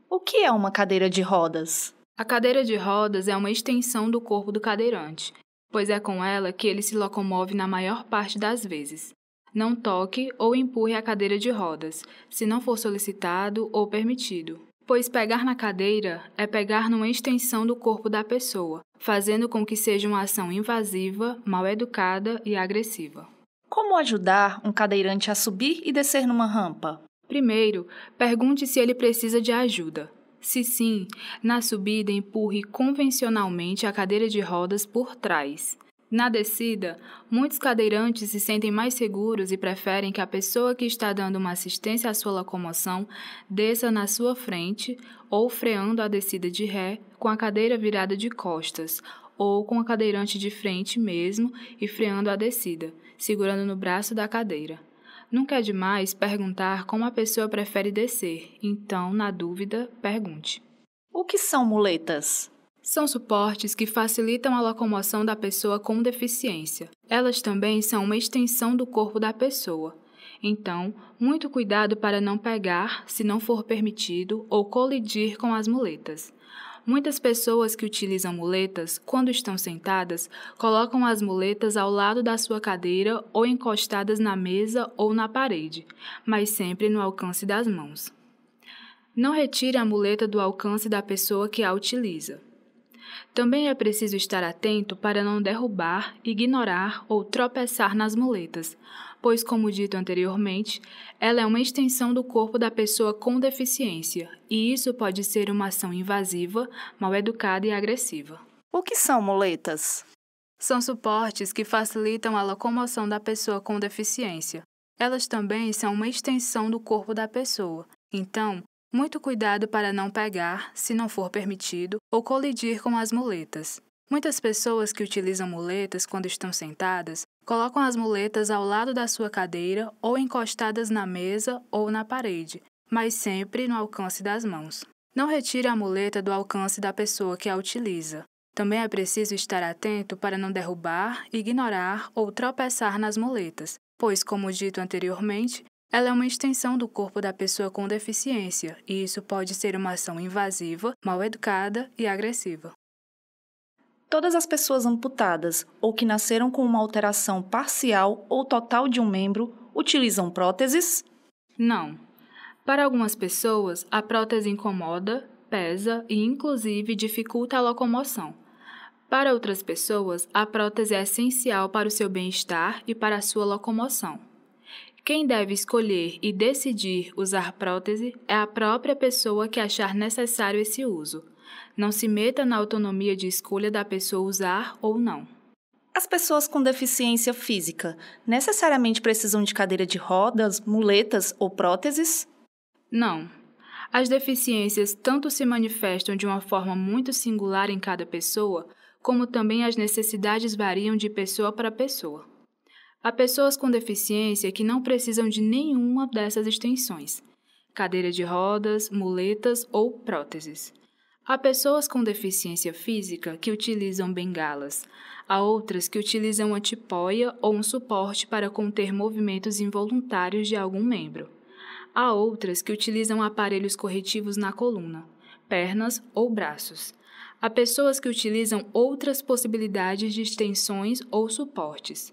O que é uma cadeira de rodas? A cadeira de rodas é uma extensão do corpo do
cadeirante, pois é com ela que ele se locomove na maior parte das vezes. Não toque ou empurre a cadeira de rodas, se não for solicitado ou permitido, pois pegar na cadeira é pegar numa extensão do corpo da pessoa, fazendo com que seja uma ação invasiva, mal educada e agressiva.
Como ajudar um
cadeirante a subir e descer numa rampa? Primeiro, pergunte se ele precisa de ajuda. Se sim, na subida empurre convencionalmente a cadeira de rodas por trás. Na descida, muitos cadeirantes se sentem mais seguros e preferem que a pessoa que está dando uma assistência à sua locomoção desça na sua frente ou freando a descida de ré com a cadeira virada de costas ou com a cadeirante de frente mesmo e freando a descida, segurando no braço da cadeira. Nunca é demais perguntar como a pessoa prefere descer, então, na dúvida, pergunte. O que são muletas? São suportes que facilitam a locomoção da pessoa com deficiência. Elas também são uma extensão do corpo da pessoa. Então, muito cuidado para não pegar, se não for permitido, ou colidir com as muletas. Muitas pessoas que utilizam muletas, quando estão sentadas, colocam as muletas ao lado da sua cadeira ou encostadas na mesa ou na parede, mas sempre no alcance das mãos. Não retire a muleta do alcance da pessoa que a utiliza. Também é preciso estar atento para não derrubar, ignorar ou tropeçar nas muletas, pois, como dito anteriormente, ela é uma extensão do corpo da pessoa com deficiência, e isso pode ser uma ação invasiva, mal educada e agressiva. O que são muletas? São suportes que facilitam a locomoção da pessoa com deficiência. Elas também são uma extensão do corpo da pessoa. Então, muito cuidado para não pegar, se não for permitido, ou colidir com as muletas. Muitas pessoas que utilizam muletas quando estão sentadas colocam as muletas ao lado da sua cadeira ou encostadas na mesa ou na parede, mas sempre no alcance das mãos. Não retire a muleta do alcance da pessoa que a utiliza. Também é preciso estar atento para não derrubar, ignorar ou tropeçar nas muletas, pois, como dito anteriormente, ela é uma extensão do corpo da pessoa com deficiência, e isso pode ser
uma ação invasiva, mal educada
e agressiva.
Todas as pessoas amputadas ou que nasceram com uma alteração parcial ou total de um membro utilizam próteses? Não. Para algumas pessoas, a prótese
incomoda, pesa e, inclusive, dificulta a locomoção. Para outras pessoas, a prótese é essencial para o seu bem-estar e para a sua locomoção. Quem deve escolher e decidir usar prótese é a própria pessoa que achar necessário esse uso. Não se meta na autonomia de escolha da pessoa usar
ou não. As pessoas com deficiência física necessariamente precisam de cadeira de rodas, muletas ou próteses? Não. As deficiências
tanto se manifestam de uma forma muito singular em cada pessoa, como também as necessidades variam de pessoa para pessoa. Há pessoas com deficiência que não precisam de nenhuma dessas extensões cadeira de rodas, muletas ou próteses. Há pessoas com deficiência física que utilizam bengalas, há outras que utilizam uma tipóia ou um suporte para conter movimentos involuntários de algum membro. Há outras que utilizam aparelhos corretivos na coluna, pernas ou braços. Há pessoas que utilizam outras possibilidades de extensões ou suportes.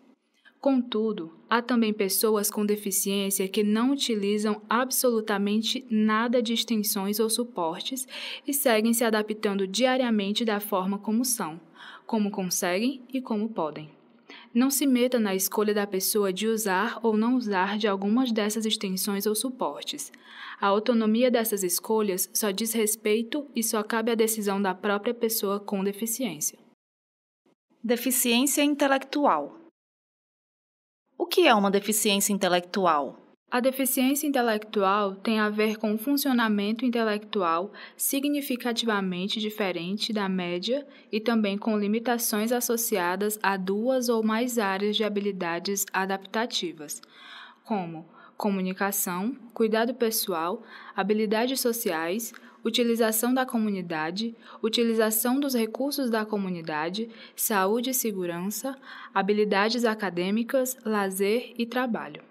Contudo, há também pessoas com deficiência que não utilizam absolutamente nada de extensões ou suportes e seguem se adaptando diariamente da forma como são, como conseguem e como podem. Não se meta na escolha da pessoa de usar ou não usar de algumas dessas extensões ou suportes. A autonomia dessas escolhas só diz
respeito e só cabe à decisão da própria pessoa com deficiência. Deficiência intelectual o que é uma deficiência
intelectual? A deficiência intelectual tem a ver com um funcionamento intelectual significativamente diferente da média e também com limitações associadas a duas ou mais áreas de habilidades adaptativas, como comunicação, cuidado pessoal, habilidades sociais, utilização da comunidade, utilização dos recursos da comunidade, saúde e segurança, habilidades acadêmicas, lazer e trabalho.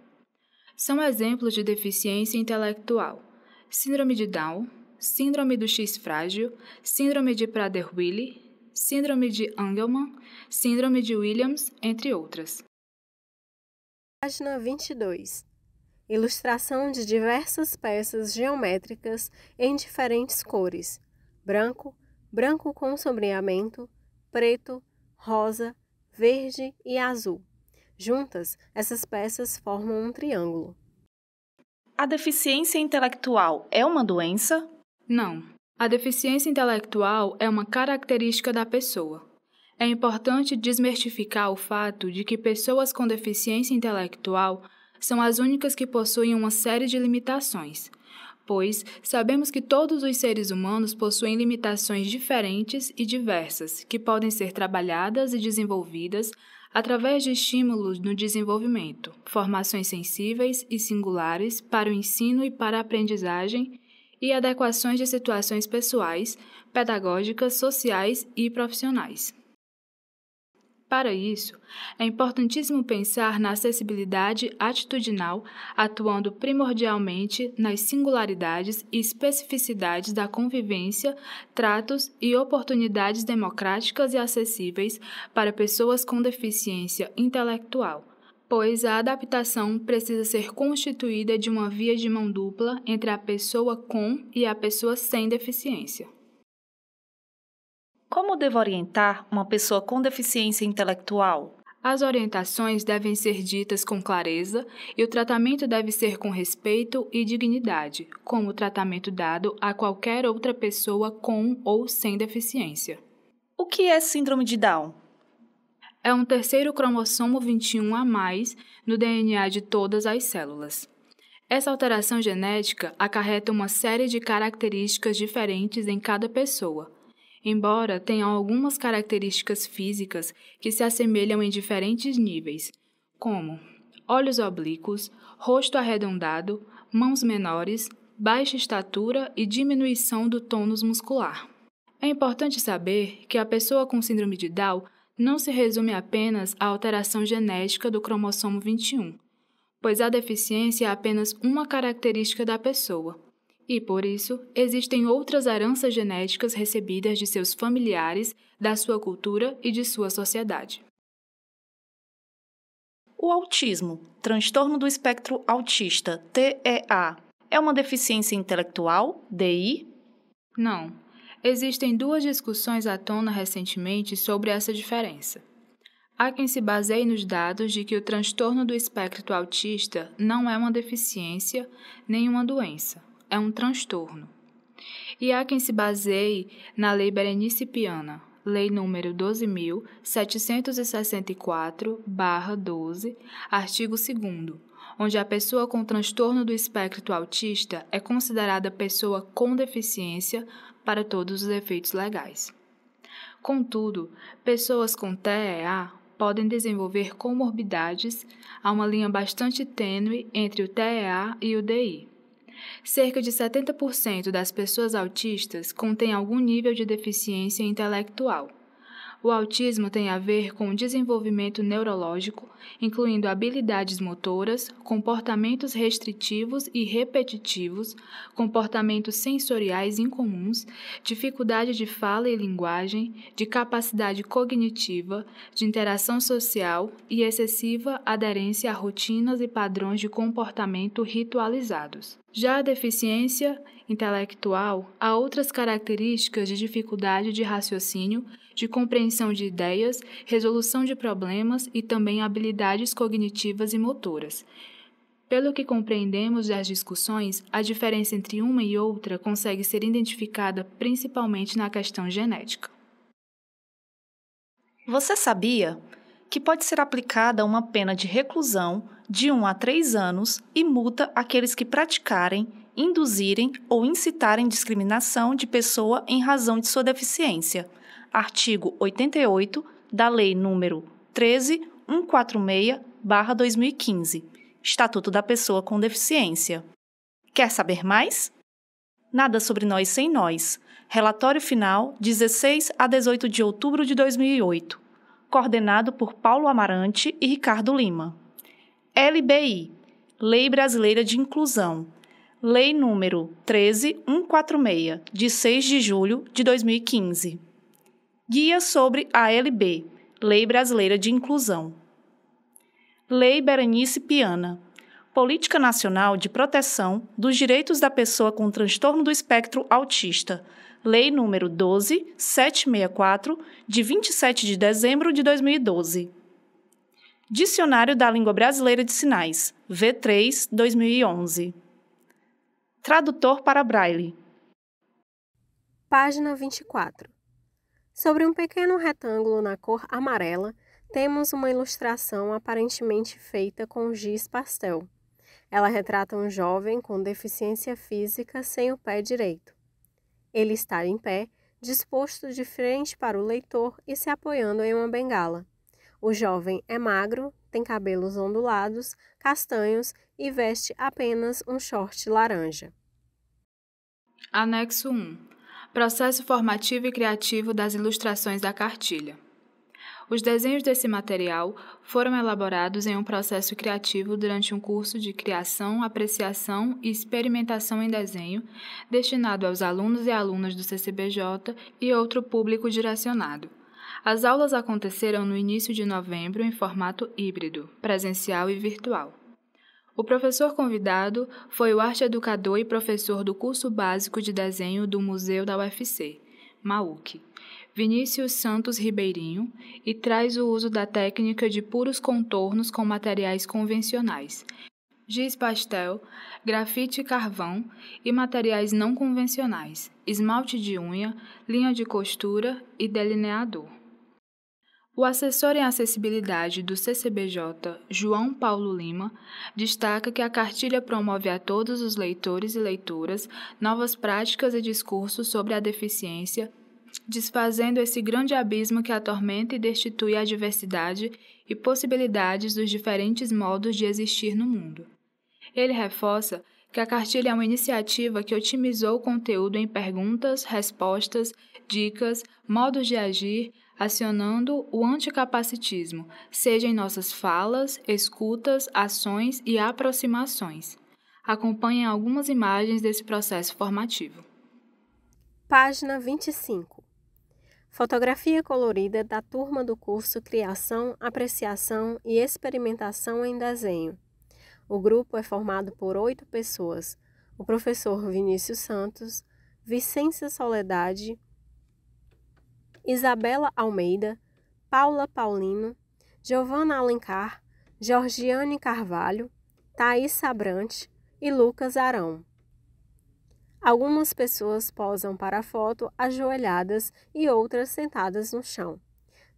São exemplos de deficiência intelectual: Síndrome de Down, Síndrome do X frágil, Síndrome de Prader-Willi, Síndrome de Angelman, Síndrome de Williams, entre outras.
Página 22 ilustração de diversas peças geométricas em diferentes cores: branco, branco com sombreamento, preto, rosa, verde e azul. Juntas, essas peças formam um triângulo.
A deficiência intelectual é uma doença? Não.
A deficiência intelectual é uma característica da pessoa. É importante desmistificar o fato de que pessoas com deficiência intelectual são as únicas que possuem uma série de limitações, pois sabemos que todos os seres humanos possuem limitações diferentes e diversas, que podem ser trabalhadas e desenvolvidas através de estímulos no desenvolvimento, formações sensíveis e singulares para o ensino e para a aprendizagem e adequações de situações pessoais, pedagógicas, sociais e profissionais. Para isso, é importantíssimo pensar na acessibilidade atitudinal, atuando primordialmente nas singularidades e especificidades da convivência, tratos e oportunidades democráticas e acessíveis para pessoas com deficiência intelectual pois a adaptação precisa ser constituída de uma via de mão dupla entre a pessoa com e a pessoa sem deficiência.
Como devo orientar uma pessoa com
deficiência intelectual? As orientações devem ser ditas com clareza e o tratamento deve ser com respeito e dignidade, como o tratamento dado a qualquer outra pessoa com ou sem deficiência. O que é síndrome de Down? É um terceiro cromossomo 21 a mais no DNA de todas as células. Essa alteração genética acarreta uma série de características diferentes em cada pessoa, embora tenham algumas características físicas que se assemelham em diferentes níveis, como olhos oblíquos, rosto arredondado, mãos menores, baixa estatura e diminuição do tônus muscular. É importante saber que a pessoa com síndrome de Down não se resume apenas à alteração genética do cromossomo 21, pois a deficiência é apenas uma característica da pessoa. E por isso, existem outras heranças genéticas recebidas de seus familiares, da sua cultura e de sua sociedade.
O autismo, transtorno do espectro autista, TEA, é uma deficiência intelectual, DI?
Não. Existem duas discussões à tona recentemente sobre essa diferença. Há quem se baseie nos dados de que o transtorno do espectro autista não é uma deficiência nem uma doença, é um transtorno. E há quem se baseie na Lei Berenice Piana, Lei nº 12.764-12, artigo 2 onde a pessoa com transtorno do espectro autista é considerada pessoa com deficiência para todos os efeitos legais. Contudo, pessoas com TEA podem desenvolver comorbidades a uma linha bastante tênue entre o TEA e o DI. Cerca de 70% das pessoas autistas contêm algum nível de deficiência intelectual. O autismo tem a ver com o desenvolvimento neurológico, incluindo habilidades motoras, comportamentos restritivos e repetitivos, comportamentos sensoriais incomuns, dificuldade de fala e linguagem, de capacidade cognitiva, de interação social e excessiva aderência a rotinas e padrões de comportamento ritualizados. Já a deficiência intelectual há outras características de dificuldade de raciocínio de compreensão de ideias, resolução de problemas e também habilidades cognitivas e motoras. Pelo que compreendemos das discussões, a diferença entre uma e outra consegue ser identificada
principalmente na questão genética. Você sabia que pode ser aplicada uma pena de reclusão de 1 a 3 anos e multa aqueles que praticarem, induzirem ou incitarem discriminação de pessoa em razão de sua deficiência? artigo 88 da Lei número 13146/2015, Estatuto da Pessoa com Deficiência. Quer saber mais? Nada sobre nós sem nós. Relatório final 16 a 18 de outubro de 2008, coordenado por Paulo Amarante e Ricardo Lima. LBI, Lei Brasileira de Inclusão. Lei número 13146, de 6 de julho de 2015. Guia sobre a LB, Lei Brasileira de Inclusão. Lei Berenice Piana. Política Nacional de Proteção dos Direitos da Pessoa com Transtorno do Espectro Autista. Lei número 12764 de 27 de dezembro de 2012. Dicionário da Língua Brasileira de Sinais, V3,
2011. Tradutor para Braille. Página 24. Sobre um pequeno retângulo na cor amarela, temos uma ilustração aparentemente feita com giz pastel. Ela retrata um jovem com deficiência física sem o pé direito. Ele está em pé, disposto de frente para o leitor e se apoiando em uma bengala. O jovem é magro, tem cabelos ondulados, castanhos e veste apenas um short laranja.
Anexo 1. Processo formativo e criativo das ilustrações da cartilha. Os desenhos desse material foram elaborados em um processo criativo durante um curso de criação, apreciação e experimentação em desenho, destinado aos alunos e alunas do CCBJ e outro público direcionado. As aulas aconteceram no início de novembro em formato híbrido, presencial e virtual. O professor convidado foi o arte educador e professor do curso básico de desenho do Museu da UFC, MAUC, Vinícius Santos Ribeirinho, e traz o uso da técnica de puros contornos com materiais convencionais, giz pastel, grafite carvão e materiais não convencionais, esmalte de unha, linha de costura e delineador. O assessor em acessibilidade do CCBJ, João Paulo Lima, destaca que a cartilha promove a todos os leitores e leitoras novas práticas e discursos sobre a deficiência, desfazendo esse grande abismo que atormenta e destitui a diversidade e possibilidades dos diferentes modos de existir no mundo. Ele reforça que a cartilha é uma iniciativa que otimizou o conteúdo em perguntas, respostas, dicas, modos de agir, acionando o anticapacitismo, seja em nossas falas, escutas, ações e aproximações. Acompanhem algumas imagens desse processo formativo.
Página 25. Fotografia colorida da turma do curso Criação, Apreciação e Experimentação em Desenho. O grupo é formado por oito pessoas: o professor Vinícius Santos, Vicência Soledade, Isabela Almeida, Paula Paulino, Giovana Alencar, Georgiane Carvalho, Thaís Sabrante e Lucas Arão. Algumas pessoas posam para a foto ajoelhadas e outras sentadas no chão.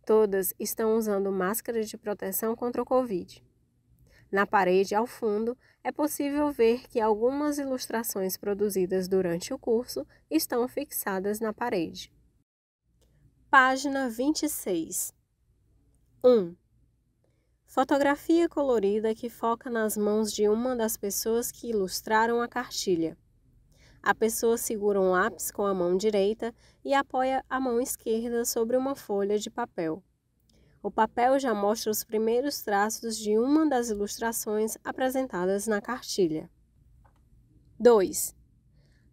Todas estão usando máscaras de proteção contra o Covid. Na parede ao fundo, é possível ver que algumas ilustrações produzidas durante o curso estão fixadas na parede. Página 26. 1. Fotografia colorida que foca nas mãos de uma das pessoas que ilustraram a cartilha. A pessoa segura um lápis com a mão direita e apoia a mão esquerda sobre uma folha de papel. O papel já mostra os primeiros traços de uma das ilustrações apresentadas na cartilha. 2.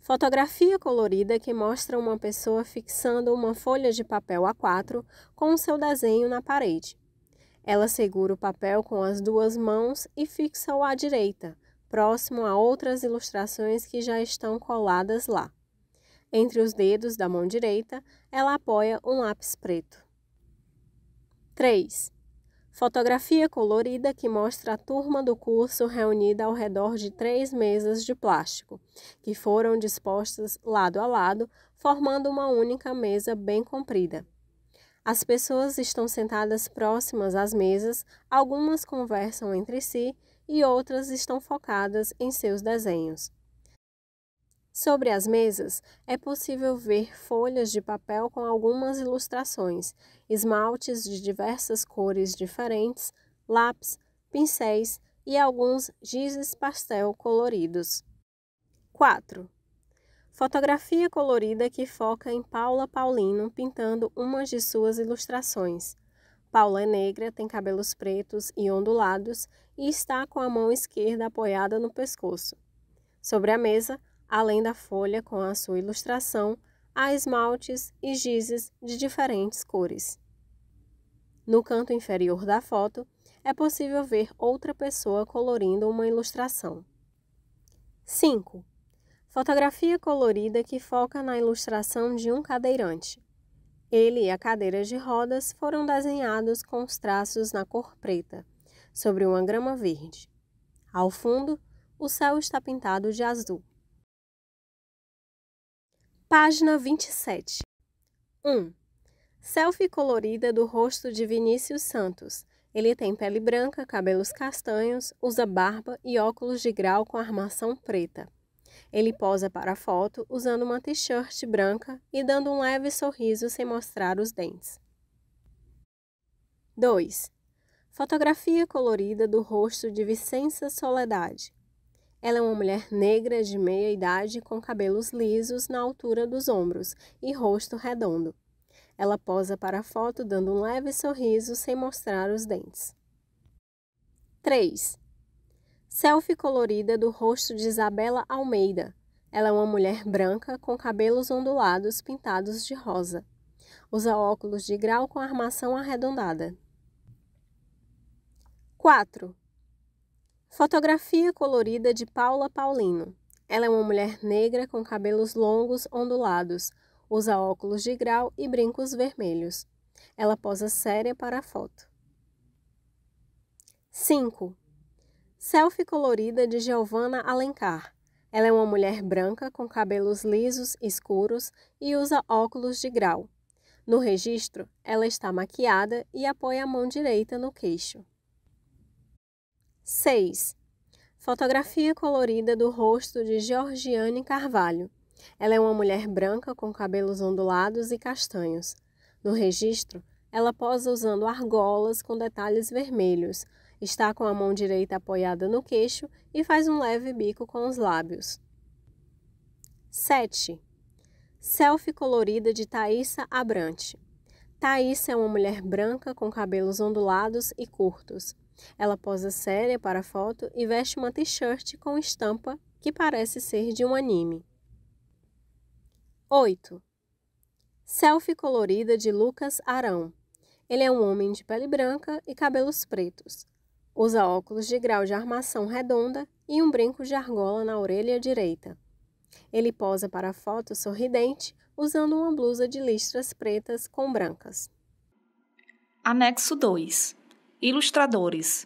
Fotografia colorida que mostra uma pessoa fixando uma folha de papel A4 com o seu desenho na parede. Ela segura o papel com as duas mãos e fixa-o à direita, próximo a outras ilustrações que já estão coladas lá. Entre os dedos da mão direita, ela apoia um lápis preto. 3. Fotografia colorida que mostra a turma do curso reunida ao redor de três mesas de plástico, que foram dispostas lado a lado, formando uma única mesa bem comprida. As pessoas estão sentadas próximas às mesas, algumas conversam entre si e outras estão focadas em seus desenhos. Sobre as mesas, é possível ver folhas de papel com algumas ilustrações esmaltes de diversas cores diferentes, lápis, pincéis e alguns gizes pastel coloridos. 4. Fotografia colorida que foca em Paula Paulino pintando umas de suas ilustrações. Paula é negra, tem cabelos pretos e ondulados e está com a mão esquerda apoiada no pescoço. Sobre a mesa, além da folha com a sua ilustração, há esmaltes e gizes de diferentes cores. No canto inferior da foto, é possível ver outra pessoa colorindo uma ilustração. 5. Fotografia colorida que foca na ilustração de um cadeirante. Ele e a cadeira de rodas foram desenhados com os traços na cor preta, sobre uma grama verde. Ao fundo, o céu está pintado de azul. Página 27. 1. Selfie colorida do rosto de Vinícius Santos. Ele tem pele branca, cabelos castanhos, usa barba e óculos de grau com armação preta. Ele posa para a foto usando uma t-shirt branca e dando um leve sorriso sem mostrar os dentes. 2. Fotografia colorida do rosto de Vicença Soledade. Ela é uma mulher negra de meia idade com cabelos lisos na altura dos ombros e rosto redondo. Ela posa para a foto dando um leve sorriso sem mostrar os dentes. 3. Selfie colorida do rosto de Isabela Almeida. Ela é uma mulher branca com cabelos ondulados pintados de rosa. Usa óculos de grau com armação arredondada. 4. Fotografia colorida de Paula Paulino. Ela é uma mulher negra com cabelos longos ondulados, Usa óculos de grau e brincos vermelhos. Ela posa séria para a foto. 5. Selfie colorida de Giovanna Alencar. Ela é uma mulher branca com cabelos lisos escuros e usa óculos de grau. No registro, ela está maquiada e apoia a mão direita no queixo. 6. Fotografia colorida do rosto de Georgiane Carvalho. Ela é uma mulher branca com cabelos ondulados e castanhos. No registro, ela posa usando argolas com detalhes vermelhos, está com a mão direita apoiada no queixo e faz um leve bico com os lábios. 7. Selfie colorida de Thaisa Abrante. Thaisa é uma mulher branca com cabelos ondulados e curtos. Ela posa séria para a foto e veste uma t-shirt com estampa que parece ser de um anime. 8. Selfie colorida de Lucas Arão. Ele é um homem de pele branca e cabelos pretos. Usa óculos de grau de armação redonda e um brinco de argola na orelha direita. Ele posa para a foto sorridente usando uma blusa de listras pretas com brancas.
Anexo 2. Ilustradores.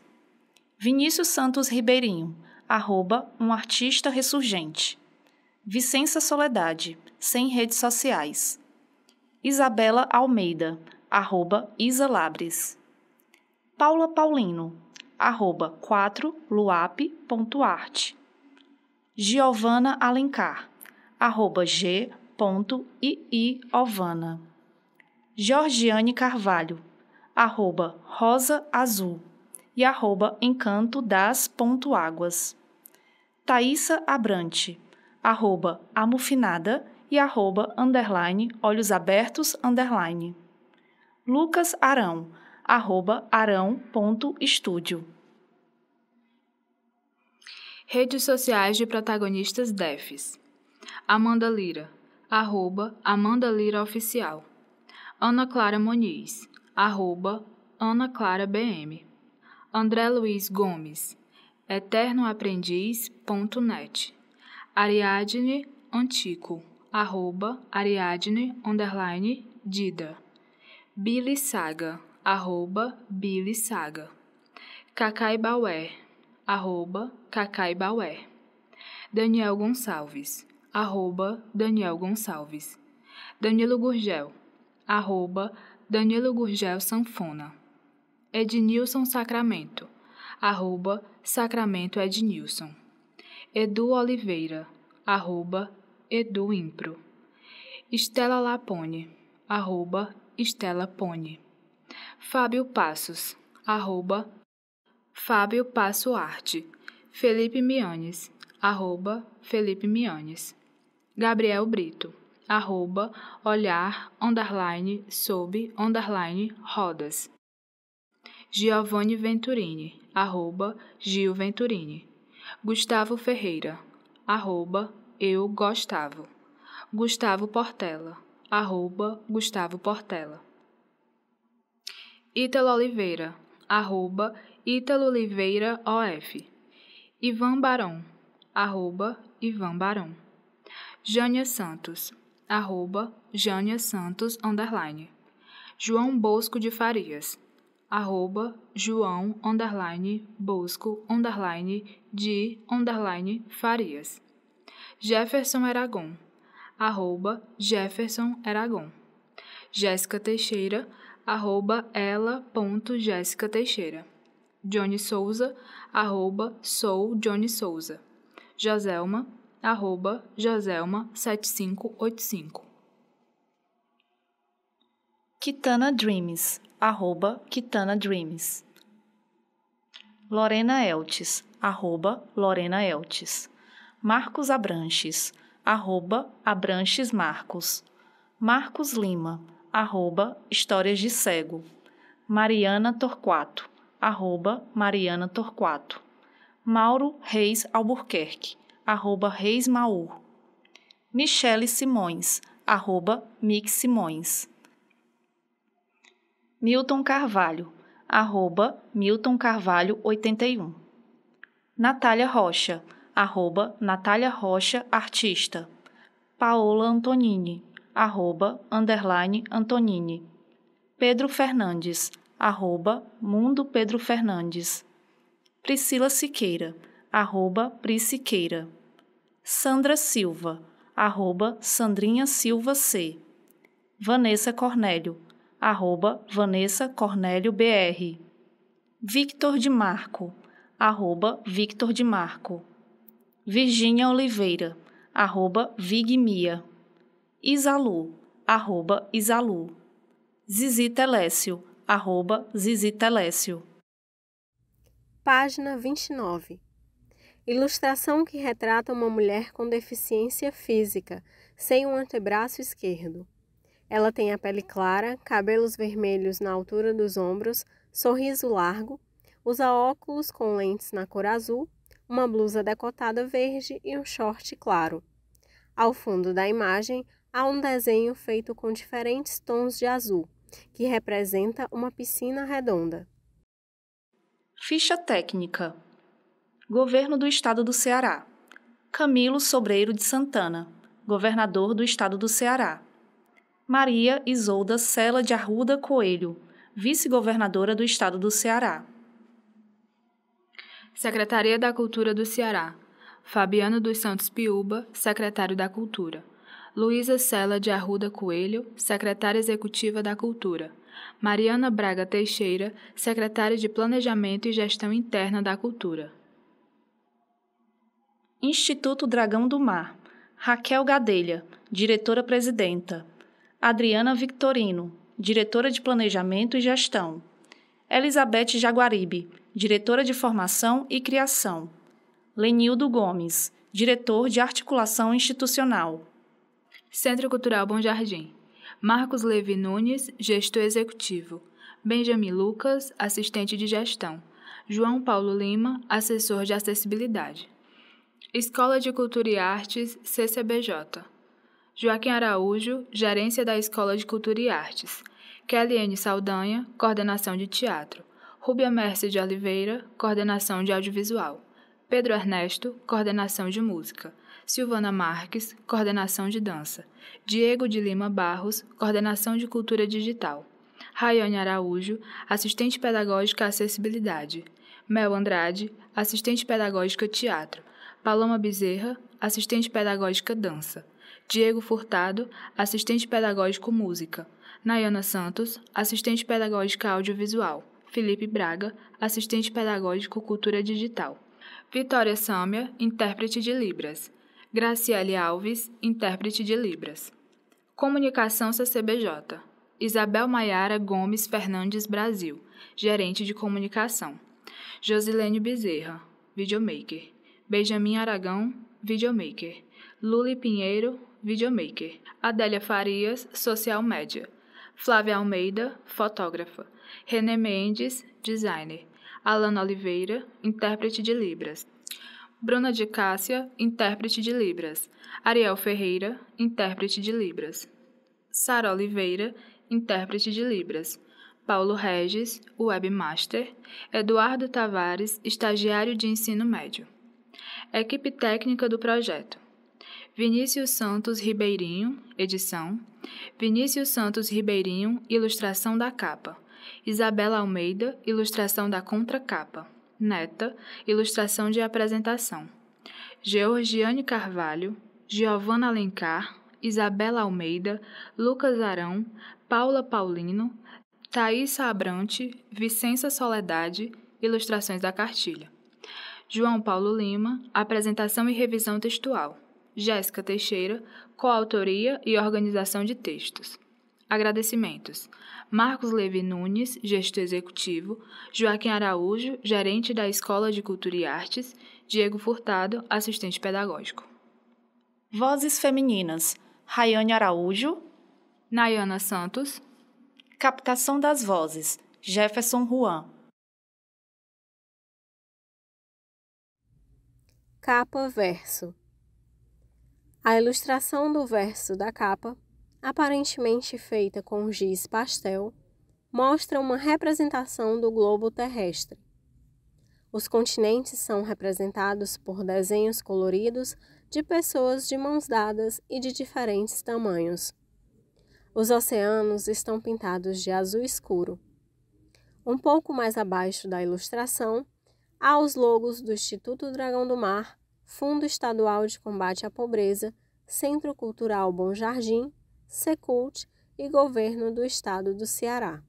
Vinícius Santos Ribeirinho, arroba um artista ressurgente. Vicença Soledade, sem redes sociais. Isabela Almeida, arroba Isalabres. Paula Paulino, arroba 4luap.art. Giovana Alencar, arroba g.iiovana. Georgiane Carvalho, arroba rosa azul e arroba encanto águas. Thaisa Abrante, arroba amufinada.com e arroba underline olhos abertos underline. Lucas Arão, arroba arão.estúdio. Redes
sociais de protagonistas DEFs. Amanda Lira, arroba Amanda Lira Oficial. Ana Clara Moniz, arroba Ana Clara BM. André Luiz Gomes, eternoaprendiz.net. Ariadne Antico arroba Ariadne, underline, Dida. Billy Saga, arroba Billy Saga. Cacai Bauer, arroba Cacai Bauer. Daniel Gonçalves, arroba Daniel Gonçalves. Danilo Gurgel, arroba Danilo Gurgel Sanfona. Ednilson Sacramento, arroba Sacramento Ednilson. Edu Oliveira, arroba eduimpro. Estela Lapone, arroba Estela Pone. Fábio Passos, arroba Fábio Passo Arte. Felipe Mianes, arroba Felipe Mianes. Gabriel Brito, arroba olhar, underline, sob, underline, rodas. Giovanni Venturini, arroba Gil Venturini. Gustavo Ferreira, arroba eu, Gustavo. Gustavo Portela, arroba Gustavo Portela. Ítalo Oliveira, arroba Ítalo Oliveira OF. Ivan Barão, arroba Ivan Barão. Jânia Santos, arroba Jânia Santos, underline. João Bosco de Farias, arroba João, underline, Bosco, underline, de, underline, Farias. Jefferson Aragon, arroba Jefferson Aragon. Jéssica Teixeira, arroba ela.jéssica Teixeira. Johnny Souza, arroba sou Johnny Souza.
Joselma, arroba Joselma7585. Kitana Dreams, arroba Kitana Dreams. Lorena Eltes, arroba Lorena Eltes. Marcos Abranches, arroba Abranches Marcos, Marcos Lima, arroba Histórias de Cego, Mariana Torquato, arroba Mariana Torquato, Mauro Reis Albuquerque, arroba Reis Maur, Michele Simões, arroba Mix Simões, Milton Carvalho, arroba Milton Carvalho 81, Natália Rocha, arroba Natália Rocha Artista. Paola Antonini, arroba underline Antonini. Pedro Fernandes, arroba Mundo Pedro Fernandes. Priscila Siqueira, arroba Pri Siqueira. Sandra Silva, arroba Sandrinha Silva C. Vanessa Cornélio, arroba Vanessa Cornélio BR. Victor de Marco, arroba Victor de Marco. Virginia Oliveira, arroba Vigmia. Isalu, arroba Isalu. Zizi Telécio, arroba Zizi
Telécio. Página 29. Ilustração que retrata uma mulher com deficiência física, sem um antebraço esquerdo. Ela tem a pele clara, cabelos vermelhos na altura dos ombros, sorriso largo, usa óculos com lentes na cor azul uma blusa decotada verde e um short claro. Ao fundo da imagem há um desenho feito com diferentes tons de azul, que representa uma piscina redonda. Ficha técnica: Governo do Estado do Ceará.
Camilo Sobreiro de Santana, governador do Estado do Ceará. Maria Isolda Sela de Arruda Coelho, vice-governadora do Estado do Ceará. Secretaria da Cultura do Ceará.
Fabiano dos Santos Piúba, secretário da Cultura. Luísa Sela de Arruda Coelho, secretária executiva da Cultura. Mariana Braga Teixeira,
secretária de Planejamento e Gestão Interna da Cultura. Instituto Dragão do Mar. Raquel Gadelha, diretora-presidenta. Adriana Victorino, diretora de Planejamento e Gestão. Elizabeth Jaguaribe, diretora de Formação e Criação. Lenildo Gomes, diretor de Articulação Institucional. Centro Cultural Bom Jardim.
Marcos Levi Nunes, gestor executivo. Benjamin Lucas, assistente de gestão. João Paulo Lima, assessor de acessibilidade. Escola de Cultura e Artes, CCBJ. Joaquim Araújo, gerência da Escola de Cultura e Artes. Kellyanne Saldanha, coordenação de teatro. Rúbia Mércia de Oliveira, coordenação de audiovisual. Pedro Ernesto, coordenação de música. Silvana Marques, coordenação de dança. Diego de Lima Barros, coordenação de cultura digital. Raiane Araújo, assistente pedagógica acessibilidade. Mel Andrade, assistente pedagógica teatro. Paloma Bezerra, assistente pedagógica dança. Diego Furtado, assistente pedagógico música. Nayana Santos, assistente pedagógica audiovisual. Felipe Braga, assistente pedagógico cultura digital. Vitória Sâmia, intérprete de Libras. Graciele Alves, intérprete de Libras. Comunicação CCBJ. Isabel Maiara Gomes Fernandes Brasil, gerente de comunicação. Josilene Bezerra, videomaker. Benjamin Aragão, videomaker. Luli Pinheiro, videomaker. Adélia Farias, social media. Flávia Almeida, fotógrafa. René Mendes, designer. Alana Oliveira, intérprete de Libras. Bruna de Cássia, intérprete de Libras. Ariel Ferreira, intérprete de Libras. Sara Oliveira, intérprete de Libras. Paulo Regis, webmaster. Eduardo Tavares, estagiário de ensino médio. Equipe técnica do projeto. Vinícius Santos Ribeirinho, edição. Vinícius Santos Ribeirinho, ilustração da capa. Isabela Almeida, ilustração da contracapa. Neta, ilustração de apresentação. Georgiane Carvalho, Giovanna Alencar, Isabela Almeida, Lucas Arão, Paula Paulino, Thaisa Abrante, Vicença Soledade, ilustrações da cartilha. João Paulo Lima, apresentação e revisão textual. Jéssica Teixeira, coautoria e organização de textos. Agradecimentos. Marcos Levi Nunes, gestor executivo, Joaquim Araújo, gerente da Escola de Cultura e Artes, Diego Furtado, assistente
pedagógico. Vozes femininas. Rayane Araújo, Nayana Santos. Captação das vozes. Jefferson Juan.
Capa verso. A ilustração do verso da capa, aparentemente feita com giz pastel, mostra uma representação do globo terrestre. Os continentes são representados por desenhos coloridos de pessoas de mãos dadas e de diferentes tamanhos. Os oceanos estão pintados de azul escuro. Um pouco mais abaixo da ilustração, há os logos do Instituto Dragão do Mar Fundo Estadual de Combate à Pobreza, Centro Cultural Bom Jardim, Secult e Governo do Estado do Ceará.